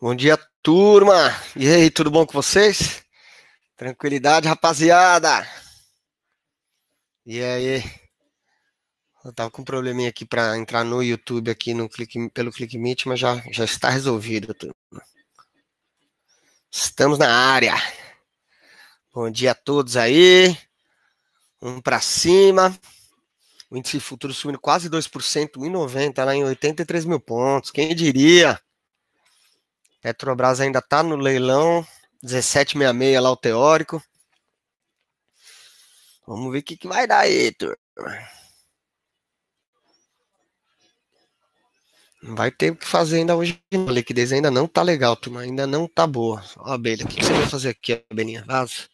Bom dia, turma! E aí, tudo bom com vocês? Tranquilidade, rapaziada! E aí? Eu tava com um probleminha aqui para entrar no YouTube aqui no click, pelo ClickMeet, mas já, já está resolvido, turma. Estamos na área. Bom dia a todos aí. Um para cima. O índice futuro subindo quase 2%, 1,90, lá em 83 mil pontos. Quem diria? Petrobras ainda está no leilão, 1766 lá o teórico. Vamos ver o que, que vai dar aí, turma. Não vai ter o que fazer ainda hoje. A liquidez ainda não tá legal, turma. Ainda não tá boa. Ó, abelha, o que, que você vai fazer aqui, abelhinha? Vaza.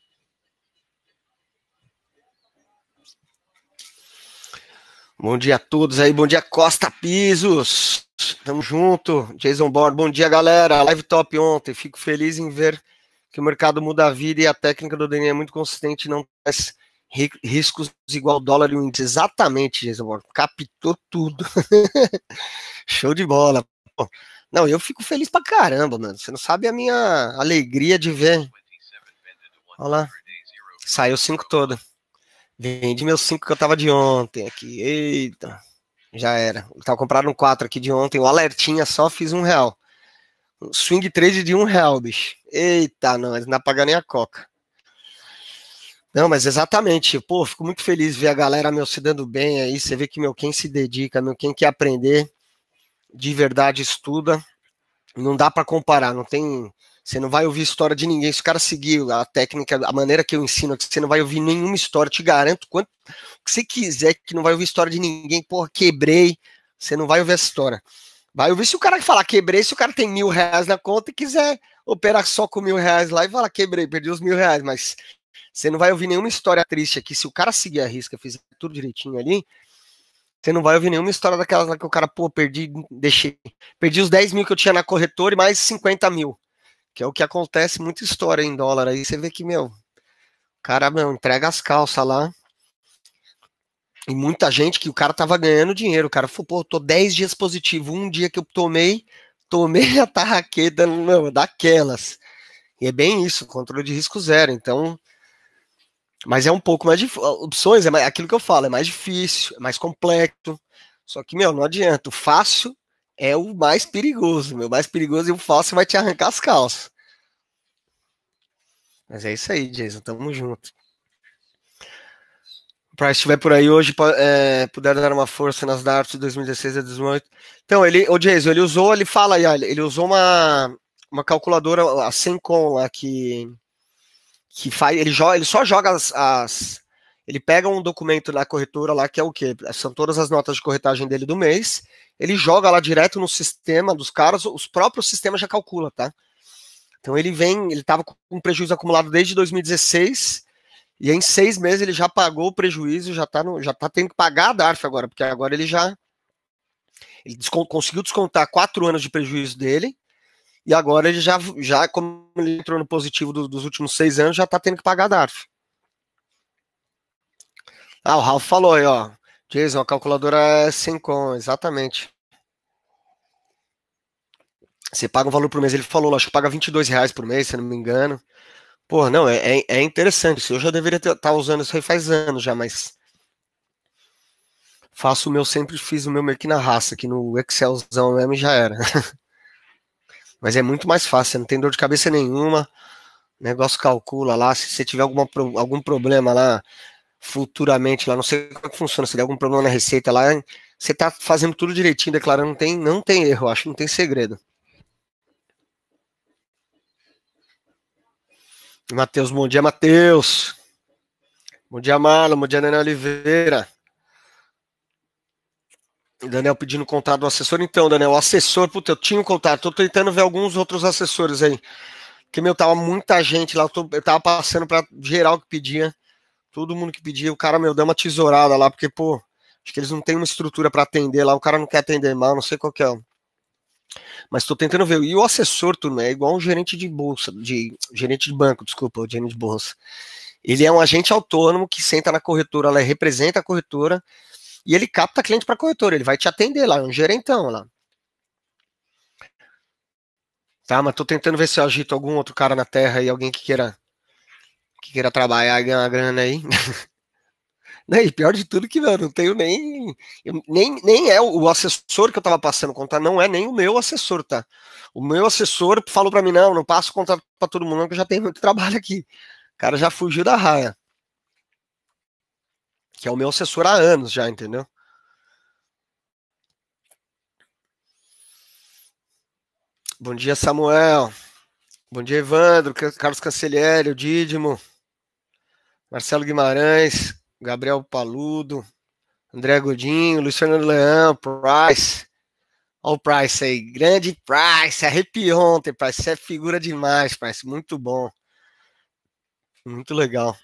Bom dia a todos aí. Bom dia, Costa Pisos. Tamo junto, Jason Born. Bom dia, galera. Live top ontem. Fico feliz em ver que o mercado muda a vida e a técnica do DNA é muito consistente e não traz riscos igual dólar e índice. Exatamente, Jason Born. Captou tudo. Show de bola. Não, eu fico feliz pra caramba, mano. Você não sabe a minha alegria de ver. Olha lá. Saiu cinco todo. Vendi meus cinco que eu tava de ontem aqui. Eita já era. Estava comprando um 4 aqui de ontem, o alertinha só fiz um real. Um swing trade de um real, bicho. Eita, não, eles não pagam nem a coca. Não, mas exatamente. Tipo, pô, fico muito feliz ver a galera meu se dando bem aí. Você vê que meu quem se dedica, meu quem quer aprender, de verdade estuda. Não dá para comparar, não tem você não vai ouvir história de ninguém. Se o cara seguir a técnica, a maneira que eu ensino, você não vai ouvir nenhuma história. Te garanto quanto que você quiser que não vai ouvir história de ninguém. Porra, quebrei. Você não vai ouvir essa história. Vai ouvir se o cara falar quebrei, se o cara tem mil reais na conta e quiser operar só com mil reais lá e falar quebrei, perdi os mil reais. Mas você não vai ouvir nenhuma história triste aqui. Se o cara seguir a risca, fizer tudo direitinho ali, você não vai ouvir nenhuma história daquelas lá que o cara, pô, perdi, deixei. Perdi os 10 mil que eu tinha na corretora e mais 50 mil que é o que acontece muita história em dólar. Aí você vê que, meu, o cara, meu, entrega as calças lá. E muita gente que o cara tava ganhando dinheiro. O cara falou, pô, tô 10 dias positivo. Um dia que eu tomei, tomei a tarraqueta, não, daquelas. E é bem isso, controle de risco zero. Então. Mas é um pouco mais difícil. Opções, é mais, é aquilo que eu falo, é mais difícil, é mais complexo. Só que, meu, não adianta. O fácil é o mais perigoso, meu. mais perigoso e o fácil vai te arrancar as calças. Mas é isso aí, Jason. Tamo junto. Para estiver por aí hoje, é, puder dar uma força nas darts 2016 a 2018. Então, ele, o Jason, ele usou, ele fala aí, ele usou uma, uma calculadora, a Sencom lá, que, que faz, ele, joga, ele só joga as, as ele pega um documento na corretora lá, que é o quê? São todas as notas de corretagem dele do mês, ele joga lá direto no sistema dos caras, os próprios sistemas já calcula, tá? Então ele vem, ele tava com prejuízo acumulado desde 2016 e em seis meses ele já pagou o prejuízo, já tá, no, já tá tendo que pagar a DARF agora, porque agora ele já ele descont, conseguiu descontar quatro anos de prejuízo dele e agora ele já, já como ele entrou no positivo do, dos últimos seis anos, já tá tendo que pagar a DARF. Ah, o Ralf falou aí, ó. Jason, a calculadora é com exatamente. Você paga um valor por mês. Ele falou, acho que paga 22 reais por mês, se não me engano. Pô, não, é, é, é interessante. Eu já deveria estar tá usando isso aí faz anos já, mas faço o meu, sempre fiz o meu meio que na raça, aqui no Excelzão mesmo já era. Mas é muito mais fácil, não tem dor de cabeça nenhuma, o negócio calcula lá, se você tiver alguma, algum problema lá, futuramente lá, não sei como é funciona, se der algum problema na receita lá, você tá fazendo tudo direitinho, declarando, não tem, não tem erro, acho que não tem segredo. Matheus, bom dia, Matheus. Bom dia, Marlon, bom dia, Daniel Oliveira. Daniel pedindo contato do assessor. Então, Daniel, o assessor, puta, eu tinha um contato, tô tentando ver alguns outros assessores aí. Porque, meu, tava muita gente lá, eu, tô, eu tava passando para geral que pedia. Todo mundo que pedia, o cara, meu, deu uma tesourada lá, porque, pô, acho que eles não têm uma estrutura para atender lá, o cara não quer atender mal, não sei qual que é. Mas estou tentando ver. E o assessor, turma, é igual um gerente de bolsa, de gerente de banco, desculpa, o gerente de bolsa. Ele é um agente autônomo que senta na corretora, ela representa a corretora e ele capta cliente para a corretora, ele vai te atender lá, é um gerentão lá. Tá, mas estou tentando ver se eu agito algum outro cara na terra e alguém que queira que queira trabalhar e ganhar uma grana aí. Não, e pior de tudo que não, não tenho nem, nem. Nem é o assessor que eu estava passando o não é nem o meu assessor, tá? O meu assessor falou para mim: não, não passo contato para todo mundo, não, que eu já tenho muito trabalho aqui. O cara já fugiu da raia. Que é o meu assessor há anos já, entendeu? Bom dia, Samuel. Bom dia, Evandro, Carlos Cancelieri, o Dídimo. Marcelo Guimarães, Gabriel Paludo, André Godinho, Luiz Fernando Leão, Price. Olha o Price aí, grande Price, arrepiou ontem, Price. Você é figura demais, Price, muito bom. Muito legal.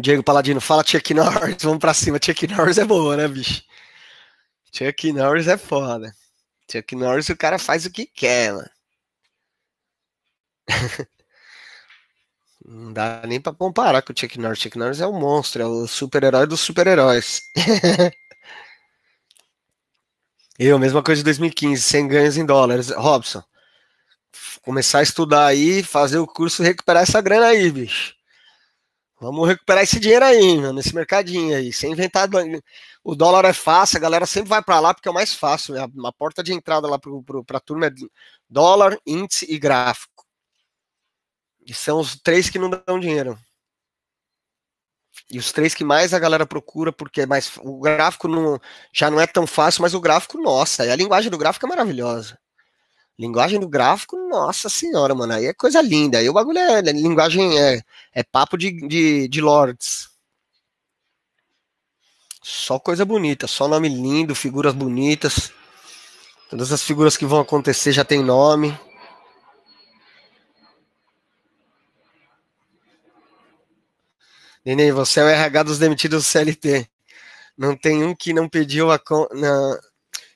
Diego Paladino, fala Chuck Norris, vamos pra cima. Chuck Norris é boa, né, bicho? Chuck Norris é foda. Chuck Norris, o cara faz o que quer, mano. Não dá nem pra comparar com o Chuck Norris. Chuck Norris é um monstro, é o super-herói dos super-heróis. Eu, mesma coisa de 2015, sem ganhos em dólares. Robson, começar a estudar aí, fazer o curso e recuperar essa grana aí, bicho. Vamos recuperar esse dinheiro aí, nesse mercadinho aí, sem inventar. O dólar é fácil, a galera sempre vai para lá porque é o mais fácil. Né? A, porta de entrada lá para a turma é dólar, índice e gráfico. E são os três que não dão dinheiro. E os três que mais a galera procura, porque é mais, o gráfico não, já não é tão fácil, mas o gráfico, nossa, e a linguagem do gráfico é maravilhosa. Linguagem do gráfico, nossa senhora, mano, aí é coisa linda. Aí o bagulho é, é linguagem, é, é papo de, de, de lords. Só coisa bonita, só nome lindo, figuras bonitas. Todas as figuras que vão acontecer já tem nome. Neném, você é o RH dos demitidos do CLT. Não tem um que não pediu a, con na,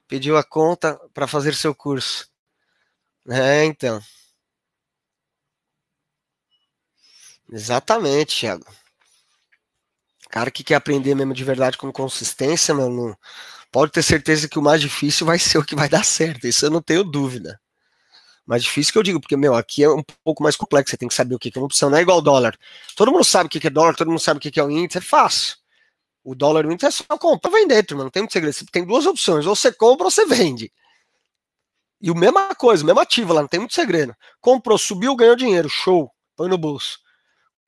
pediu a conta para fazer seu curso. É, então. Exatamente, Thiago. Cara que quer aprender mesmo de verdade com consistência, mano, pode ter certeza que o mais difícil vai ser o que vai dar certo. Isso eu não tenho dúvida. Mais difícil que eu digo, porque, meu, aqui é um pouco mais complexo, você tem que saber o que é uma opção, não é igual dólar. Todo mundo sabe o que é dólar, todo mundo sabe o que é o índice, é fácil. O dólar e o índice é só compra e vender, turma, não tem muito segredo. Você tem duas opções, ou você compra ou você vende. E o mesma coisa, o mesmo ativo lá, não tem muito segredo. Comprou, subiu, ganhou dinheiro, show, põe no bolso.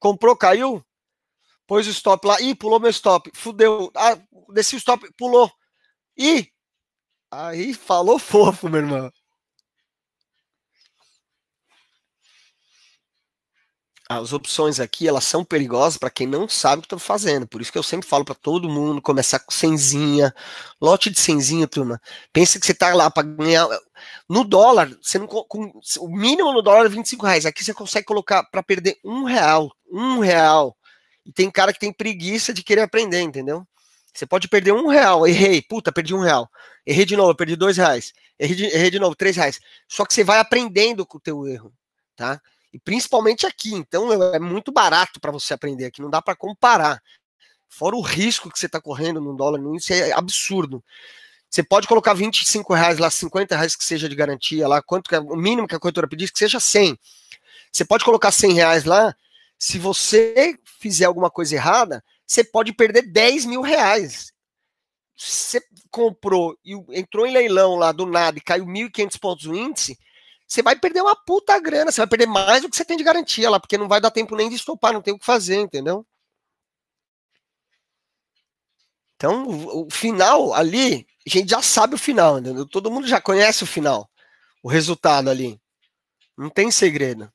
Comprou, caiu, pôs o stop lá, e pulou meu stop, fudeu, ah, desci o stop, pulou. E aí falou fofo, meu irmão. as opções aqui elas são perigosas para quem não sabe o que está fazendo. Por isso que eu sempre falo para todo mundo começar com senzinha, lote de senzinha, turma. Pensa que você está lá para ganhar no dólar, você não com, o mínimo no dólar é 25 reais. Aqui você consegue colocar para perder um real, um real. E tem cara que tem preguiça de querer aprender, entendeu? Você pode perder um real, errei, puta, perdi um real. Errei de novo, perdi dois reais. Errei de, errei de novo, três reais. Só que você vai aprendendo com o teu erro, tá? E principalmente aqui. Então é muito barato para você aprender aqui, não dá para comparar. Fora o risco que você está correndo no dólar no índice, é absurdo. Você pode colocar 25 reais lá, 50 reais que seja de garantia lá, quanto que é, o mínimo que a corretora pedir, que seja 100. Você pode colocar 100 reais lá, se você fizer alguma coisa errada, você pode perder 10 mil reais. Você comprou e entrou em leilão lá do nada e caiu 1.500 pontos o índice, você vai perder uma puta grana, você vai perder mais do que você tem de garantia lá, porque não vai dar tempo nem de estopar, não tem o que fazer, entendeu? Então, o final ali, a gente já sabe o final, entendeu? Todo mundo já conhece o final, o resultado ali. Não tem segredo.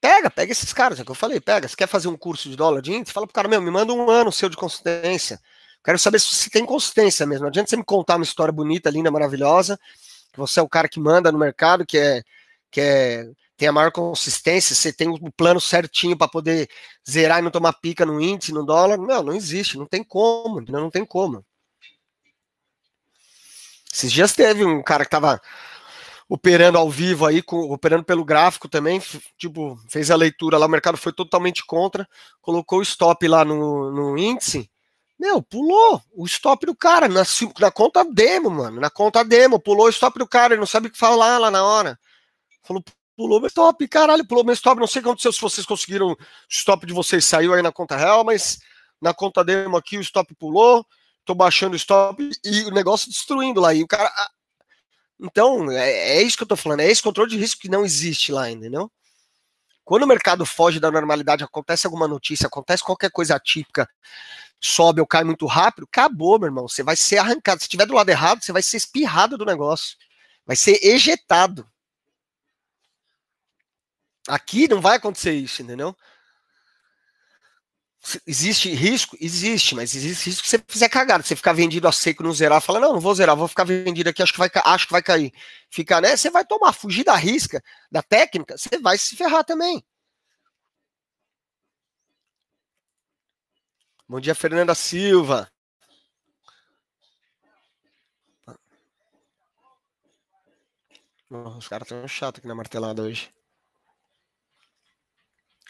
Pega, pega esses caras, é o que eu falei, pega. Você quer fazer um curso de dólar de índice? Fala pro cara, meu, me manda um ano seu de consistência. Quero saber se tem consistência mesmo. Não adianta você me contar uma história bonita, linda, maravilhosa, que você é o cara que manda no mercado, que é que é, tem a maior consistência, você tem um plano certinho para poder zerar e não tomar pica no índice, no dólar. Não, não existe, não tem como, não, né, não tem como. Esses dias teve um cara que estava operando ao vivo aí, com, operando pelo gráfico também, tipo, fez a leitura lá, o mercado foi totalmente contra, colocou o stop lá no, no índice, meu, pulou o stop do cara na, na conta demo, mano. Na conta demo, pulou o stop do cara, ele não sabe o que falar lá na hora. Falou, pulou meu stop, caralho, pulou meu stop. Não sei aconteceu se vocês conseguiram o stop de vocês saiu aí na conta real, mas na conta demo aqui o stop pulou. Tô baixando o stop e o negócio destruindo lá. E o cara. Então, é, é isso que eu tô falando, é esse controle de risco que não existe lá ainda, não? Quando o mercado foge da normalidade, acontece alguma notícia, acontece qualquer coisa atípica, sobe ou cai muito rápido, acabou, meu irmão. Você vai ser arrancado. Se estiver do lado errado, você vai ser espirrado do negócio. Vai ser ejetado. Aqui não vai acontecer isso, entendeu? Existe risco? Existe, mas existe risco que você fizer cagada, você ficar vendido a seco não zerar, fala, não, não vou zerar, vou ficar vendido aqui, acho que vai, acho que vai cair. Ficar, né? Você vai tomar, fugir da risca, da técnica, você vai se ferrar também. Bom dia, Fernanda Silva. Os caras estão chato aqui na martelada hoje.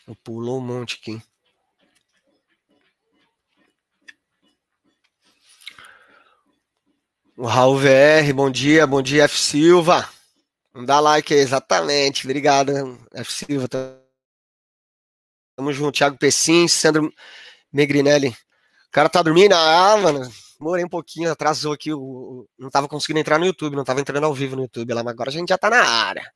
Eu pulou um monte aqui. O Raul VR, bom dia, bom dia, F. Silva. Não dá like aí, exatamente. Obrigado, F. Silva. Tamo junto, Thiago Pessin, Sandro, Negrinelli. O cara tá dormindo? Ah, mano, morei um pouquinho, atrasou aqui. O, não tava conseguindo entrar no YouTube, não tava entrando ao vivo no YouTube lá, mas agora a gente já tá na área.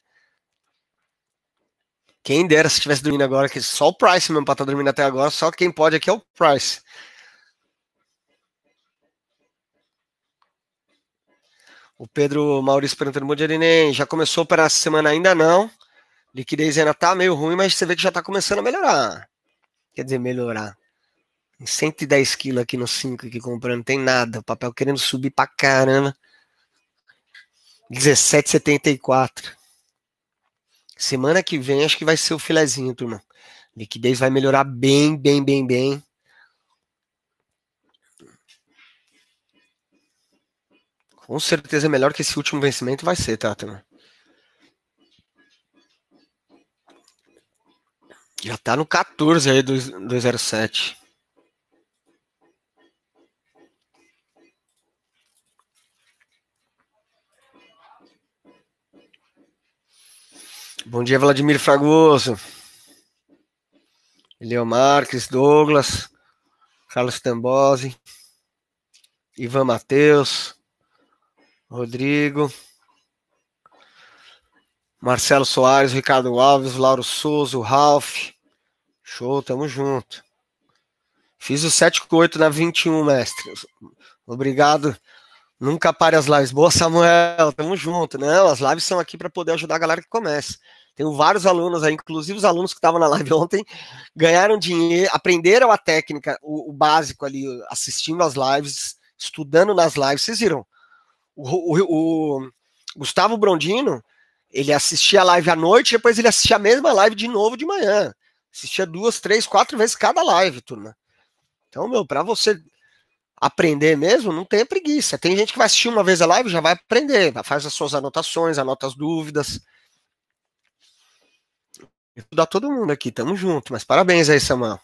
Quem dera se estivesse dormindo agora, que só o Price mesmo pra estar tá dormindo até agora, só quem pode aqui é o Price. O Pedro Maurício perguntando, Moderinei, já começou a essa semana? Ainda não. Liquidez ainda tá meio ruim, mas você vê que já tá começando a melhorar. Quer dizer, melhorar. 110 quilos aqui no 5 aqui comprando, tem nada. O papel querendo subir pra caramba. 17,74. Semana que vem acho que vai ser o filezinho, turma. Liquidez vai melhorar bem, bem, bem, bem. Com certeza é melhor que esse último vencimento vai ser, tá, turma? Já tá no 14 aí do 207. Bom dia, Vladimir Fragoso. Leo Marques, Douglas, Carlos Tambosi, Ivan Matheus, Rodrigo, Marcelo Soares, Ricardo Alves, Lauro Souza, Ralph. Show, tamo junto. Fiz o 7 com 8 na 21, mestre. Obrigado. Nunca pare as lives. Boa, Samuel. Tamo junto. né? as lives são aqui para poder ajudar a galera que começa. Tenho vários alunos aí, inclusive os alunos que estavam na live ontem, ganharam dinheiro, aprenderam a técnica, o, o, básico ali, assistindo as lives, estudando nas lives. Vocês viram? O, o, o Gustavo Brondino, ele assistia a live à noite, depois ele assistia a mesma live de novo de manhã. Assistia duas, três, quatro vezes cada live, turma. Então, meu, para você aprender mesmo, não tenha preguiça. Tem gente que vai assistir uma vez a live, já vai aprender, faz as suas anotações, anota as dúvidas estudar todo mundo aqui, tamo junto, mas parabéns aí, Samuel.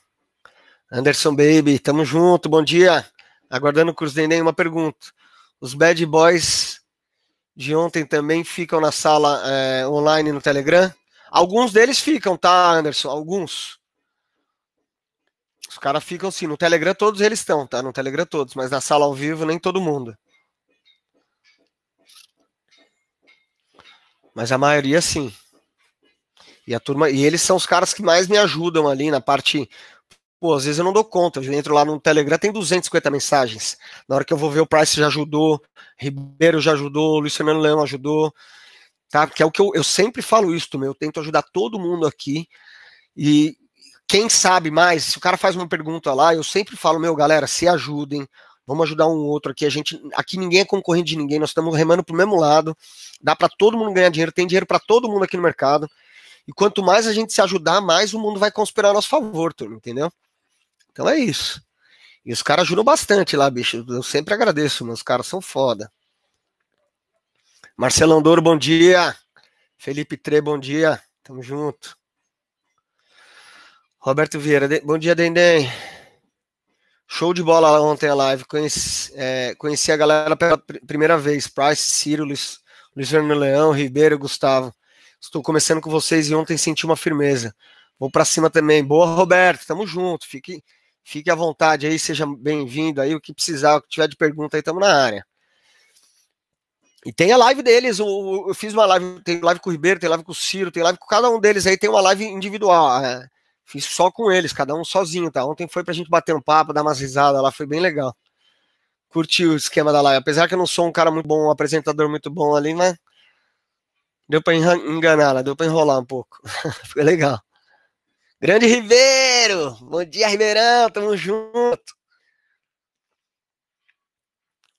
Anderson Baby, tamo junto, bom dia. Aguardando o curso do Enem, uma pergunta. Os bad boys de ontem também ficam na sala é, online no Telegram? Alguns deles ficam, tá, Anderson? Alguns. Os caras ficam sim. No Telegram todos eles estão, tá? No Telegram todos, mas na sala ao vivo nem todo mundo. Mas a maioria sim. E a turma, e eles são os caras que mais me ajudam ali na parte. Pô, às vezes eu não dou conta. Eu entro lá no Telegram, tem 250 mensagens. Na hora que eu vou ver, o Price já ajudou, Ribeiro já ajudou, Luiz Fernando Leão ajudou. Tá? Que é o que eu, eu sempre falo isso, meu. Eu tento ajudar todo mundo aqui. E quem sabe mais, se o cara faz uma pergunta lá, eu sempre falo, meu, galera, se ajudem, vamos ajudar um outro aqui. A gente, aqui ninguém é concorrente de ninguém, nós estamos remando pro mesmo lado. Dá para todo mundo ganhar dinheiro, tem dinheiro para todo mundo aqui no mercado. E quanto mais a gente se ajudar, mais o mundo vai conspirar a nosso favor, turma, entendeu? Então é isso. E os caras ajudam bastante lá, bicho. Eu sempre agradeço, mas os caras são foda. Marcelo Andor, bom dia. Felipe Tre, bom dia. Tamo junto. Roberto Vieira, bom dia, Dendem. Show de bola ontem a live. Conheci, é, conheci a galera pela primeira vez. Price, Ciro, Luiz, Luiz Fernando Leão, Ribeiro, Gustavo. Estou começando com vocês e ontem senti uma firmeza. Vou para cima também. Boa, Roberto. Tamo junto. Fique, fique à vontade aí. Seja bem-vindo aí. O que precisar, o que tiver de pergunta aí, estamos na área. E tem a live deles. Eu, eu fiz uma live. Tem live com o Ribeiro, tem live com o Ciro, tem live com cada um deles aí. Tem uma live individual. É, fiz só com eles, cada um sozinho, tá? Ontem foi pra gente bater um papo, dar umas risadas lá. Foi bem legal. Curtiu o esquema da live. Apesar que eu não sou um cara muito bom, um apresentador muito bom ali, mas Deu para enganá-la, deu para enrolar um pouco. Foi legal. Grande Ribeiro! Bom dia, Ribeirão! Tamo junto!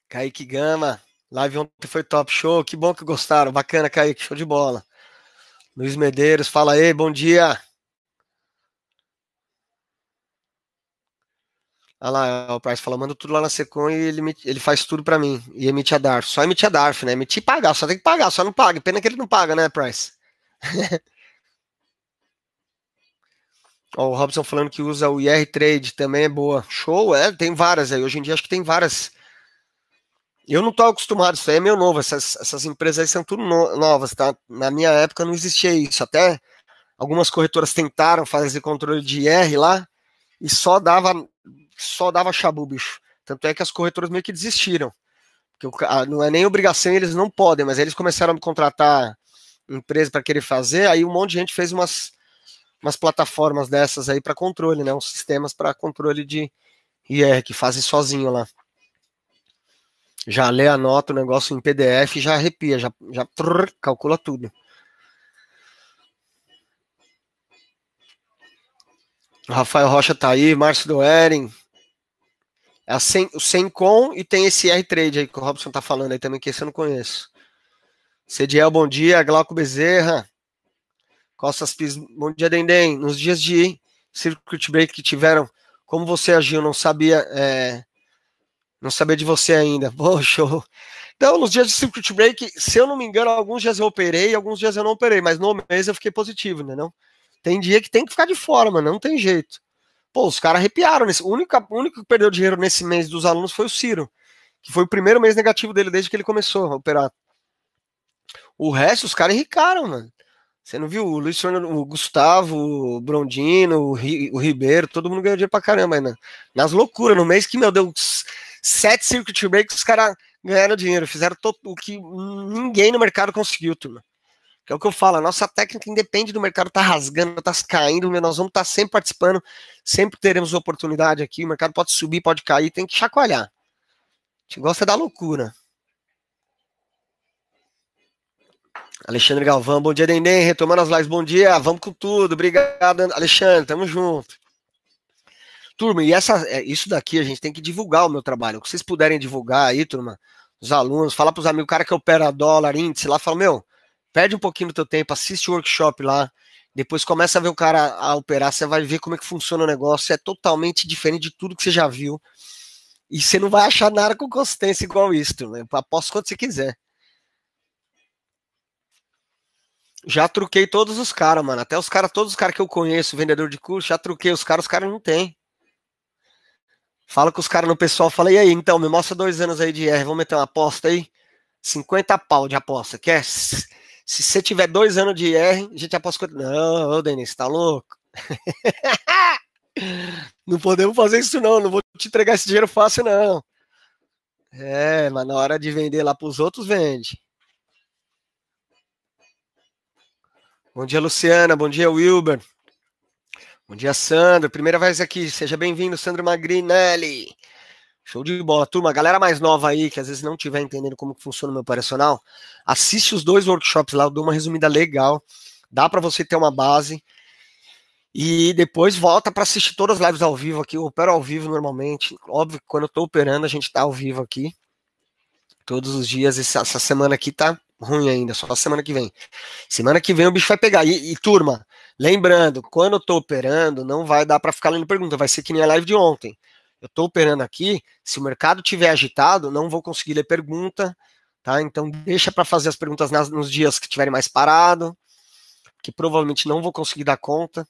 Kaique Gama, live ontem foi top show. Que bom que gostaram. Bacana, Kaique, show de bola. Luiz Medeiros, fala aí, bom dia. Olha lá, o Price falou manda tudo lá na Secom e ele, ele faz tudo para mim. E emite a DARF. Só emitir a DARF, né? Emitir e pagar, só tem que pagar, só não paga. Pena que ele não paga, né, Price? Ó, o Robson falando que usa o IR Trade, também é boa. Show, é, tem várias aí. Hoje em dia acho que tem várias. Eu não tô acostumado, isso aí é meio novo. Essas, essas empresas aí são tudo no, novas, tá? Na minha época não existia isso. Até algumas corretoras tentaram fazer controle de IR lá e só dava só dava chabu, bicho. Tanto é que as corretoras meio que desistiram. Porque ah, não é nem obrigação, eles não podem, mas eles começaram a contratar empresa para querer fazer, aí um monte de gente fez umas, umas plataformas dessas aí para controle, né? Uns sistemas para controle de IR que fazem sozinho lá. Já lê, anota o negócio em PDF, já arrepia, já, já trrr, calcula tudo. Rafael Rocha tá aí, Márcio Doeren, é sem, o Sencom e tem esse R-Trade aí que o Robson tá falando aí também, que esse eu não conheço. Cediel, bom dia. Glauco Bezerra. Costas Pis, bom dia, Dendem. Nos dias de circuit break que tiveram, como você agiu? Não sabia, é, não sabia de você ainda. Poxa. Então, nos dias de circuit break, se eu não me engano, alguns dias eu operei, alguns dias eu não operei, mas no mês eu fiquei positivo, né? Não? Tem dia que tem que ficar de fora, mano, não tem jeito. Pô, os caras arrepiaram. Nesse, o, único, o único que perdeu dinheiro nesse mês dos alunos foi o Ciro, que foi o primeiro mês negativo dele desde que ele começou a operar. O resto, os caras enricaram, mano. Você não viu o Luiz Fernando, o Gustavo, o Brondino, o, Ri, o Ribeiro, todo mundo ganhou dinheiro pra caramba Né? Nas loucuras, no mês que, meu Deus, sete circuit breaks, os caras ganharam dinheiro, fizeram todo, o que ninguém no mercado conseguiu, turma que é o que eu falo, a nossa técnica independe do mercado tá rasgando, tá caindo, né? nós vamos estar tá sempre participando, sempre teremos oportunidade aqui, o mercado pode subir, pode cair, tem que chacoalhar. A gente gosta da loucura. Alexandre Galvão, bom dia, Dendem, retomando as lives, bom dia, vamos com tudo, obrigado, Alexandre, tamo junto. Turma, e essa, é, isso daqui a gente tem que divulgar o meu trabalho, o que vocês puderem divulgar aí, turma, os alunos, falar para os amigos, o cara que opera dólar, índice, lá, fala, meu, perde um pouquinho do teu tempo, assiste o workshop lá, depois começa a ver o cara a operar, você vai ver como é que funciona o negócio, é totalmente diferente de tudo que você já viu. E você não vai achar nada com consistência igual isso, né? Aposto quando você quiser. Já truquei todos os caras, mano. Até os caras, todos os caras que eu conheço, vendedor de curso, já truquei os caras, os caras não tem. Fala com os caras no pessoal, fala, e aí, então, me mostra dois anos aí de R, vamos meter uma aposta aí? 50 pau de aposta, quer? Se você tiver dois anos de IR, a gente aposta. Não, ô Denis, tá louco? não podemos fazer isso, não. Não vou te entregar esse dinheiro fácil, não. É, mas na hora de vender lá para os outros, vende. Bom dia, Luciana. Bom dia, Wilber. Bom dia, Sandro. Primeira vez aqui. Seja bem-vindo, Sandro Magrinelli. Show de bola, turma. Galera mais nova aí, que às vezes não tiver entendendo como funciona o meu operacional, assiste os dois workshops lá, eu dou uma resumida legal. Dá para você ter uma base. E depois volta para assistir todas as lives ao vivo aqui. Eu opero ao vivo normalmente. Óbvio que quando eu estou operando, a gente está ao vivo aqui. Todos os dias. Essa, semana aqui tá ruim ainda, só semana que vem. Semana que vem o bicho vai pegar. E, e turma, lembrando, quando eu tô operando, não vai dar para ficar lendo pergunta, vai ser que nem a live de ontem eu estou operando aqui, se o mercado tiver agitado, não vou conseguir ler pergunta, tá? Então deixa para fazer as perguntas nas, nos dias que tiverem mais parado, que provavelmente não vou conseguir dar conta.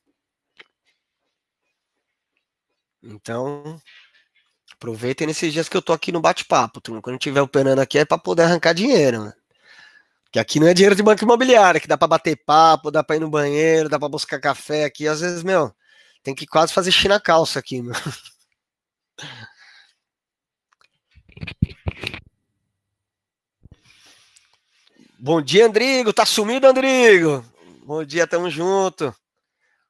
Então, aproveitem nesses dias que eu tô aqui no bate-papo, turma. Quando estiver operando aqui é para poder arrancar dinheiro, né? Que aqui não é dinheiro de banco imobiliário, que dá para bater papo, dá para ir no banheiro, dá para buscar café aqui, às vezes, meu, tem que quase fazer china calça aqui, meu. Bom dia, Andrigo. Tá sumido, Andrigo? Bom dia, tamo junto.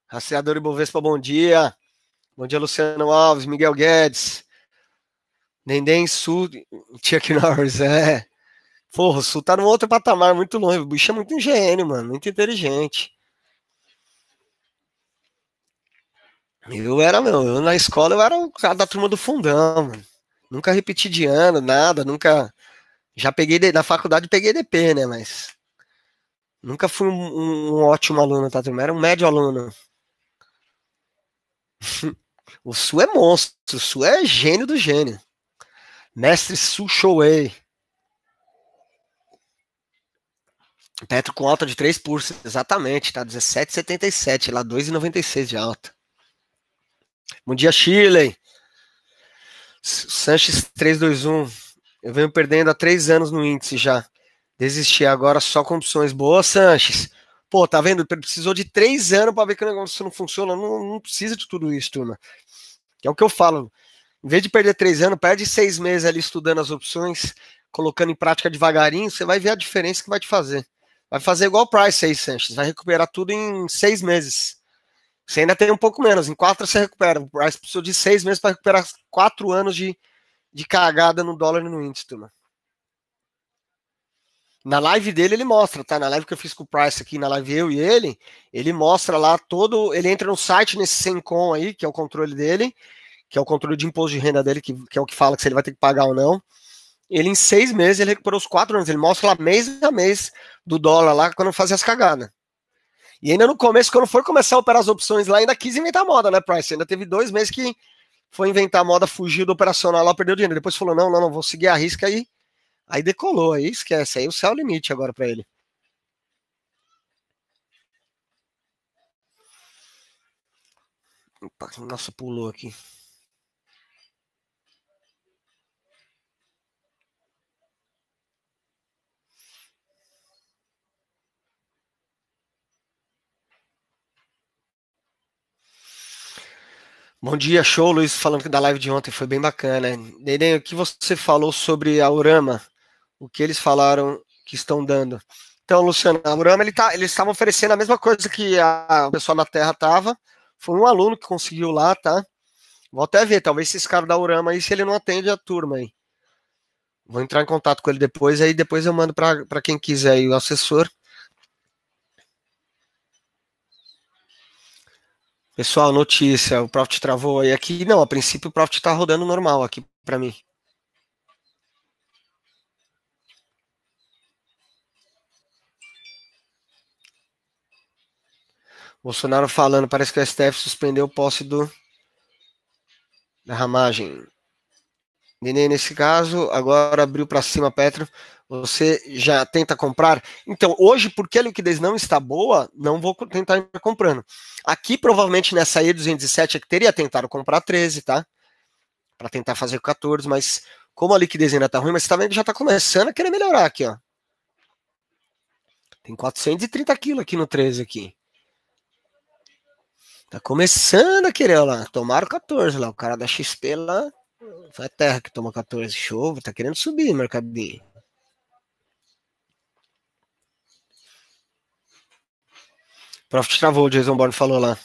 Raciador Ibovespa, bom dia. Bom dia, Luciano Alves, Miguel Guedes. Nendem Sul, Chuck Norris, é. Porra, o Sul tá num outro patamar, muito longe. O bicho é muito ingênuo, mano, muito inteligente. Eu era, meu, eu na escola eu era o cara da turma do fundão, mano. Nunca repeti de ano, nada, nunca já peguei, na faculdade peguei DP, né? Mas nunca fui um, um ótimo aluno, tá? Era um médio aluno. o Su é monstro, o Su é gênio do gênio. Mestre Su Showei. Petro com alta de 3%, exatamente, tá? 17,77, lá 2,96 de alta. Bom dia, Chile. Sanches 321. Eu venho perdendo há três anos no índice já. Desisti agora só com opções boas, Sanches. Pô, tá vendo? Precisou de três anos para ver que o negócio não funciona. Não, não precisa de tudo isso, turma. É o que eu falo. Em vez de perder três anos, perde seis meses ali estudando as opções, colocando em prática devagarinho, você vai ver a diferença que vai te fazer. Vai fazer igual o Price aí, Sanches. Vai recuperar tudo em seis meses. Você ainda tem um pouco menos. Em quatro você recupera. O Price precisou de seis meses para recuperar quatro anos de, de cagada no dólar e no índice, turma. Na live dele ele mostra, tá? Na live que eu fiz com o Price aqui, na live eu e ele, ele mostra lá todo, ele entra no site nesse Sencom aí, que é o controle dele, que é o controle de imposto de renda dele, que, que é o que fala que se ele vai ter que pagar ou não. Ele em seis meses, ele recuperou os quatro anos, ele mostra lá mês a mês do dólar lá, quando fazia as cagadas. E ainda no começo, quando for começar a operar as opções lá, ainda quis inventar moda, né, Price? Ainda teve dois meses que foi inventar a moda, fugiu do operacional lá, perdeu dinheiro. Depois falou: não, não, não, vou seguir a risca aí. Aí decolou, aí esquece. Aí o céu é o limite agora para ele. Opa, nossa, pulou aqui. Bom dia, show, Luiz, falando da live de ontem, foi bem bacana. Neném, o que você falou sobre a Urama? O que eles falaram que estão dando? Então, Luciano, a Urama, ele tá, eles estavam oferecendo a mesma coisa que a, o pessoal na Terra tava. Foi um aluno que conseguiu lá, tá? Vou até ver, talvez esse cara da Urama aí, se ele não atende a turma aí. Vou entrar em contato com ele depois, aí depois eu mando para quem quiser aí, o assessor. Pessoal, notícia, o Profit travou aí aqui. Não, a princípio o Profit está rodando normal aqui para mim. Bolsonaro falando, parece que o STF suspendeu o posse do da ramagem. Nenê, nesse caso, agora abriu para cima Petro você já tenta comprar? Então, hoje, porque a liquidez não está boa, não vou tentar ir comprando. Aqui, provavelmente, nessa E217 é que teria tentado comprar 13, tá? Para tentar fazer 14, mas como a liquidez ainda está ruim, mas você tá vendo que já está começando a querer melhorar aqui, ó. Tem 430 quilos aqui no 13 aqui. Tá começando a querer, lá. Tomaram 14 lá. O cara da XP lá. Foi a terra que tomou 14. Show, tá querendo subir, mercadinho. Profit travou, o Jason Bourne falou lá.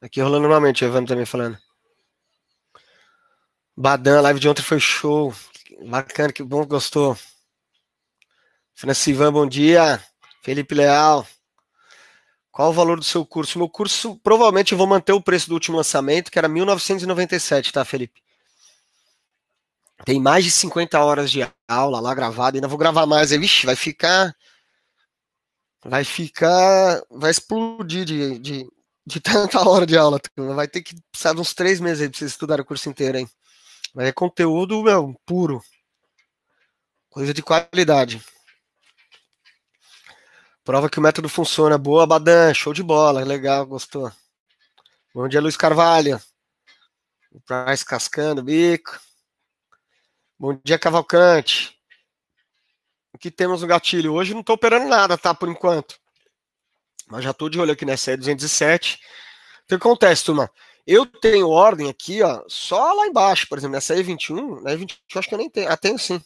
Aqui rolando normalmente, o Evandro também falando. Badan, a live de ontem foi show. Bacana, que bom que gostou. Francivan, bom dia. Felipe Leal. Qual o valor do seu curso? Meu curso, provavelmente, eu vou manter o preço do último lançamento, que era 1997, tá, Felipe? Tem mais de 50 horas de aula lá gravada. Ainda vou gravar mais aí. Vixe, vai ficar vai ficar, vai explodir de, de, de tanta hora de aula, Vai ter que precisar de uns três meses aí pra vocês estudarem o curso inteiro, hein? Mas é conteúdo, meu, puro. Coisa de qualidade. Prova que o método funciona. Boa, Badan, show de bola, legal, gostou. Bom dia, Luiz Carvalho. O Price cascando bico. Bom dia, Cavalcante que temos no gatilho hoje, não estou operando nada, tá? Por enquanto. Mas já estou de olho aqui nessa E207. Então, o que acontece, turma? Eu tenho ordem aqui, ó, só lá embaixo, por exemplo, nessa E21, na E21 acho que eu nem tenho, ah, tenho sim.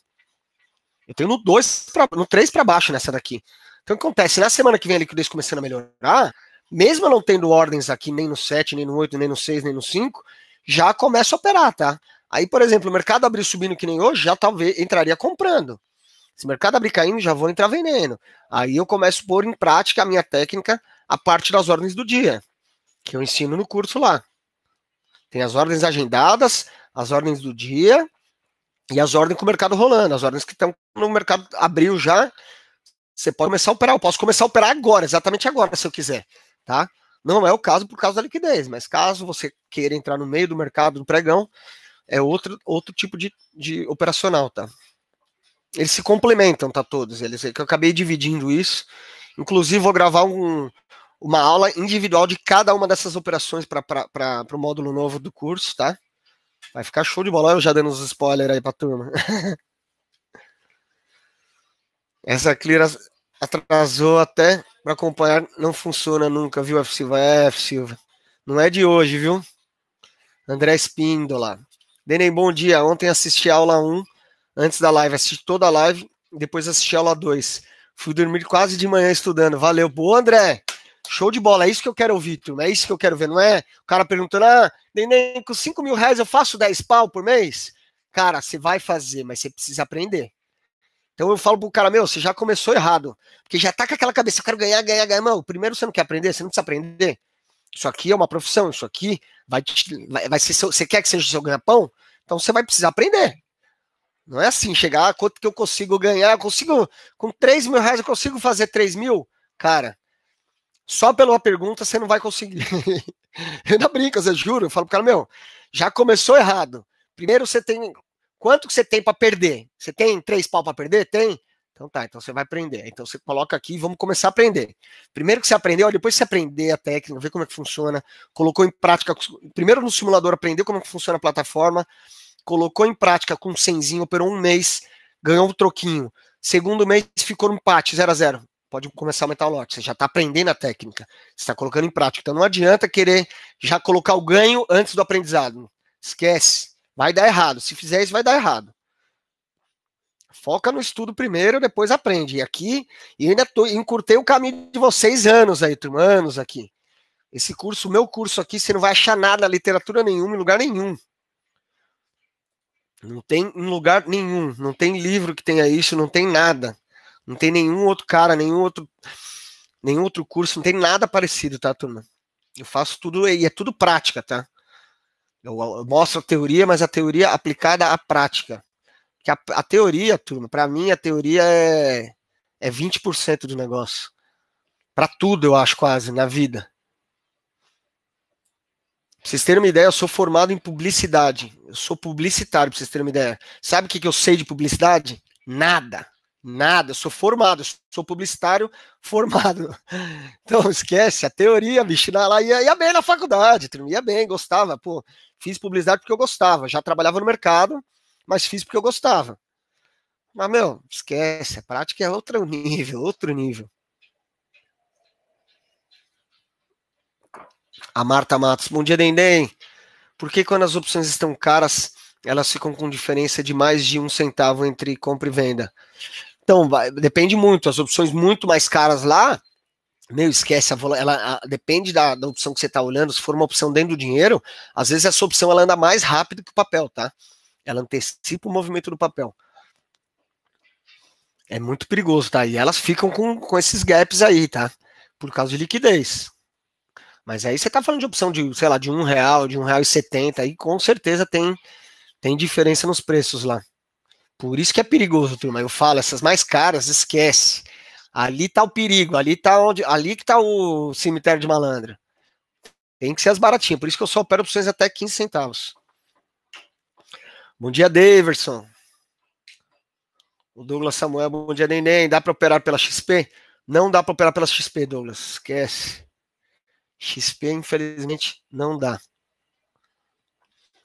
Eu tenho no 2, pra, no 3 para baixo nessa daqui. Então, o que acontece? Na semana que vem a liquidez começando a melhorar, mesmo não tendo ordens aqui nem no 7, nem no 8, nem no 6, nem no 5, já começa a operar, tá? Aí, por exemplo, o mercado abrir subindo que nem hoje, já talvez entraria comprando. Se o mercado abrir caindo, já vou entrar vendendo. Aí eu começo a pôr em prática a minha técnica, a parte das ordens do dia, que eu ensino no curso lá. Tem as ordens agendadas, as ordens do dia e as ordens com o mercado rolando, as ordens que estão no mercado abriu já. Você pode começar a operar, eu posso começar a operar agora, exatamente agora, se eu quiser, tá? Não é o caso por causa da liquidez, mas caso você queira entrar no meio do mercado do pregão, é outro, outro tipo de, de operacional, tá? eles se complementam, tá? Todos eles. É que eu acabei dividindo isso. Inclusive, vou gravar um, uma aula individual de cada uma dessas operações para o módulo novo do curso, tá? Vai ficar show de bola. Eu já dando uns spoilers aí para turma. Essa Clear atrasou até para acompanhar. Não funciona nunca, viu, F. Silva? É, F. Silva. Não é de hoje, viu? André Espíndola. Denem, bom dia. Ontem assisti a aula 1 antes da live, assisti toda a live, depois assisti a aula 2. Fui dormir quase de manhã estudando. Valeu. Boa, André! Show de bola, é isso que eu quero ouvir, turma. É isso que eu quero ver, não é? O cara perguntando: ah, nem, nem com 5 mil reais eu faço 10 pau por mês? Cara, você vai fazer, mas você precisa aprender. Então eu falo pro cara, meu, você já começou errado. Porque já tá com aquela cabeça, eu quero ganhar, ganhar, ganhar. Mano, primeiro você não quer aprender, você não precisa aprender. Isso aqui é uma profissão, isso aqui vai, te, vai, vai ser seu, Você quer que seja o seu ganha-pão? Então você vai precisar aprender. Não é assim, chegar quanto que eu consigo ganhar, eu consigo, com 3 mil reais eu consigo fazer 3 mil? Cara, só pela pergunta você não vai conseguir. eu não brinco, eu juro, eu falo pro cara, meu, já começou errado. Primeiro você tem, quanto que você tem para perder? Você tem três pau para perder? Tem? Então tá, então você vai aprender. Então você coloca aqui e vamos começar a aprender. Primeiro que você aprendeu, depois você aprender a técnica, ver como é que funciona, colocou em prática, primeiro no simulador aprendeu como é que funciona a plataforma, colocou em prática com um cenzinho, operou um mês, ganhou um troquinho. Segundo mês ficou um empate, 0 a 0 Pode começar a aumentar o lote. Você já está aprendendo a técnica, você está colocando em prática. Então não adianta querer já colocar o ganho antes do aprendizado. Esquece. Vai dar errado. Se fizer isso, vai dar errado. Foca no estudo primeiro, depois aprende. E aqui, e ainda tô, encurtei o caminho de vocês anos aí, turma, anos aqui. Esse curso, meu curso aqui, você não vai achar nada, literatura nenhuma, em lugar nenhum. Não tem em lugar nenhum, não tem livro que tenha isso, não tem nada. Não tem nenhum outro cara, nenhum outro nenhum outro curso, não tem nada parecido, tá, turma? Eu faço tudo e é tudo prática, tá? Eu, eu mostro a teoria, mas a teoria aplicada à prática. Que a, a teoria, turma, para mim a teoria é é 20% do negócio. Para tudo, eu acho quase na vida. Pra vocês terem uma ideia, eu sou formado em publicidade. Eu sou publicitário, pra vocês terem uma ideia. Sabe o que, que eu sei de publicidade? Nada. Nada. Eu sou formado, eu sou publicitário formado. Então, esquece a teoria, bicho. Lá ia, ia bem na faculdade, ia bem, gostava. Pô, fiz publicidade porque eu gostava. Já trabalhava no mercado, mas fiz porque eu gostava. Mas, meu, esquece. A prática é outro nível, outro nível. A Marta Matos, bom dia, Dendem. Por que quando as opções estão caras, elas ficam com diferença de mais de um centavo entre compra e venda? Então, vai, depende muito. As opções muito mais caras lá, meu, esquece, a, ela, a, depende da, da, opção que você está olhando. Se for uma opção dentro do dinheiro, às vezes essa opção ela anda mais rápido que o papel, tá? Ela antecipa o movimento do papel. É muito perigoso, tá? E elas ficam com, com esses gaps aí, tá? Por causa de liquidez. Mas aí você está falando de opção de, sei lá, de um real, de um real e setenta, aí com certeza tem, tem diferença nos preços lá. Por isso que é perigoso, turma. Eu falo, essas mais caras, esquece. Ali tá o perigo, ali tá onde, ali que tá o cemitério de malandra. Tem que ser as baratinhas, por isso que eu só opero opções até 15 centavos. Bom dia, Daverson. O Douglas Samuel, bom dia, Neném. Dá para operar pela XP? Não dá para operar pela XP, Douglas. Esquece. XP, infelizmente, não dá.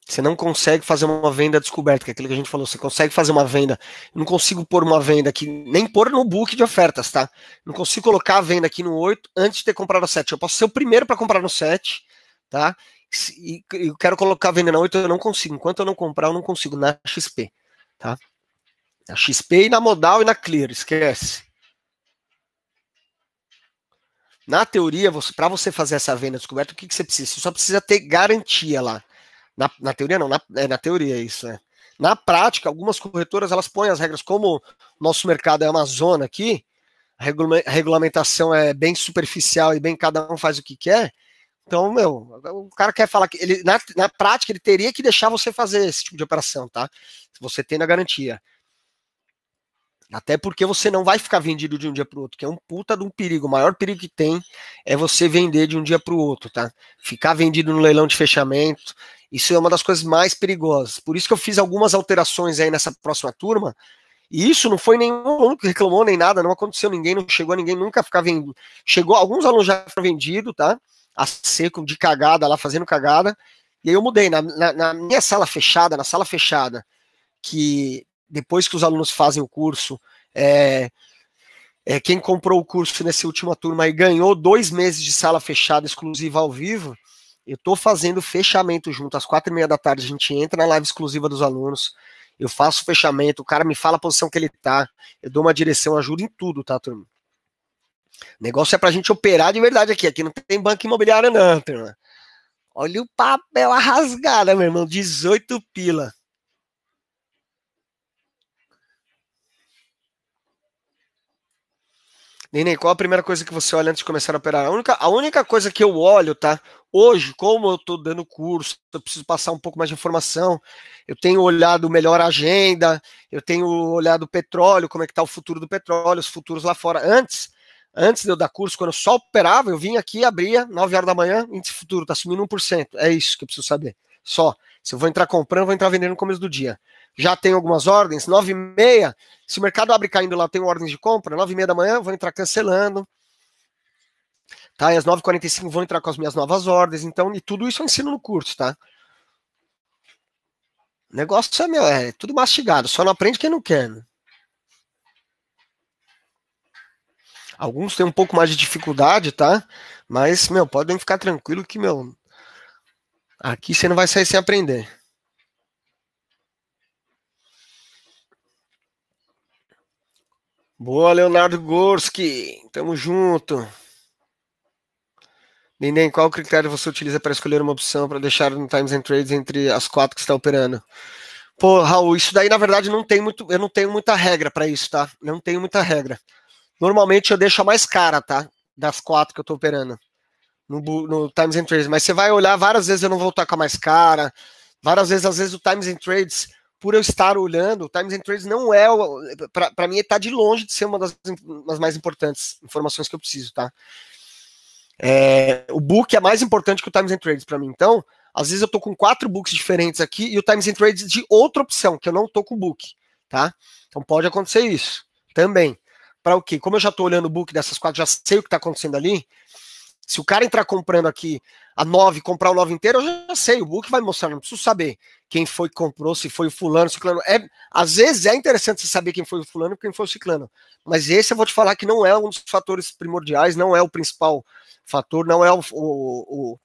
Você não consegue fazer uma venda descoberta, que é aquilo que a gente falou. Você consegue fazer uma venda. não consigo pôr uma venda aqui, nem pôr no book de ofertas, tá? Não consigo colocar a venda aqui no 8 antes de ter comprado a 7. Eu posso ser o primeiro para comprar no 7, tá? E eu quero colocar a venda na 8, eu não consigo. Enquanto eu não comprar, eu não consigo na XP, tá? Na XP e na modal e na clear, esquece. Na teoria, para você fazer essa venda descoberta, o que, que você precisa? Você só precisa ter garantia lá. Na, na teoria, não, na, é, na teoria é isso, né? Na prática, algumas corretoras elas põem as regras, como nosso mercado é a zona aqui, a regulamentação é bem superficial e bem cada um faz o que quer. Então, meu, o cara quer falar que ele na, na prática ele teria que deixar você fazer esse tipo de operação, tá? Se você tem na garantia. Até porque você não vai ficar vendido de um dia para o outro, que é um puta de um perigo. O maior perigo que tem é você vender de um dia para o outro, tá? Ficar vendido no leilão de fechamento, isso é uma das coisas mais perigosas. Por isso que eu fiz algumas alterações aí nessa próxima turma. E isso não foi nenhum aluno que reclamou nem nada, não aconteceu ninguém, não chegou ninguém nunca ficar vendido Chegou, alguns alunos já foram vendidos, tá? A seco, de cagada lá, fazendo cagada. E aí eu mudei. Na, na, na minha sala fechada, na sala fechada, que depois que os alunos fazem o curso, é, é, quem comprou o curso nessa última turma e ganhou dois meses de sala fechada exclusiva ao vivo, eu estou fazendo fechamento junto. Às quatro e meia da tarde a gente entra na live exclusiva dos alunos, eu faço o fechamento, o cara me fala a posição que ele tá, eu dou uma direção, ajuda em tudo, tá, turma? O negócio é pra gente operar de verdade aqui. Aqui não tem banco imobiliário, não, turma. Olha o papel arrasgado, meu irmão. 18 pila. Neném, qual a primeira coisa que você olha antes de começar a operar? A única, a única coisa que eu olho, tá? Hoje, como eu estou dando curso, eu preciso passar um pouco mais de informação, eu tenho olhado melhor a agenda, eu tenho olhado o petróleo, como é que está o futuro do petróleo, os futuros lá fora. Antes, antes de eu dar curso, quando eu só operava, eu vinha aqui, abria, 9 horas da manhã, índice futuro está subindo 1%. É isso que eu preciso saber. Só. Se eu vou entrar comprando, vou entrar vendendo no começo do dia já tem algumas ordens, 9 e meia, se o mercado abre caindo lá, tem ordens de compra, 9 e meia da manhã, vou entrar cancelando. Tá? E às 9h45 vou entrar com as minhas novas ordens. Então, e tudo isso eu ensino no curso, tá? O negócio é, meu, é tudo mastigado, só não aprende quem não quer. Né? Alguns têm um pouco mais de dificuldade, tá? Mas, meu, podem ficar tranquilo que, meu, aqui você não vai sair sem aprender. Boa, Leonardo Gorski. Tamo junto. nem qual critério você utiliza para escolher uma opção para deixar no Times and Trades entre as quatro que está operando? Pô, Raul, isso daí na verdade não tem muito, eu não tenho muita regra para isso, tá? Não tenho muita regra. Normalmente eu deixo a mais cara, tá? Das quatro que eu estou operando no, no Times and Trades, mas você vai olhar várias vezes eu não vou estar com a mais cara, várias vezes, às vezes o Times and Trades por eu estar olhando, o Times and Trades não é, para mim, está de longe de ser uma das, das, mais importantes informações que eu preciso, tá? É, o book é mais importante que o Times and Trades para mim. Então, às vezes eu tô com quatro books diferentes aqui e o Times and Trades de outra opção, que eu não tô com o book, tá? Então pode acontecer isso também. Para o quê? Como eu já tô olhando o book dessas quatro, já sei o que tá acontecendo ali, se o cara entrar comprando aqui a 9, comprar o 9 inteiro, eu já sei, o book vai mostrar, não preciso saber quem foi que comprou, se foi o fulano, ciclano. É, às vezes é interessante você saber quem foi o fulano e quem foi o ciclano. Mas esse eu vou te falar que não é um dos fatores primordiais, não é o principal fator, não é o, o,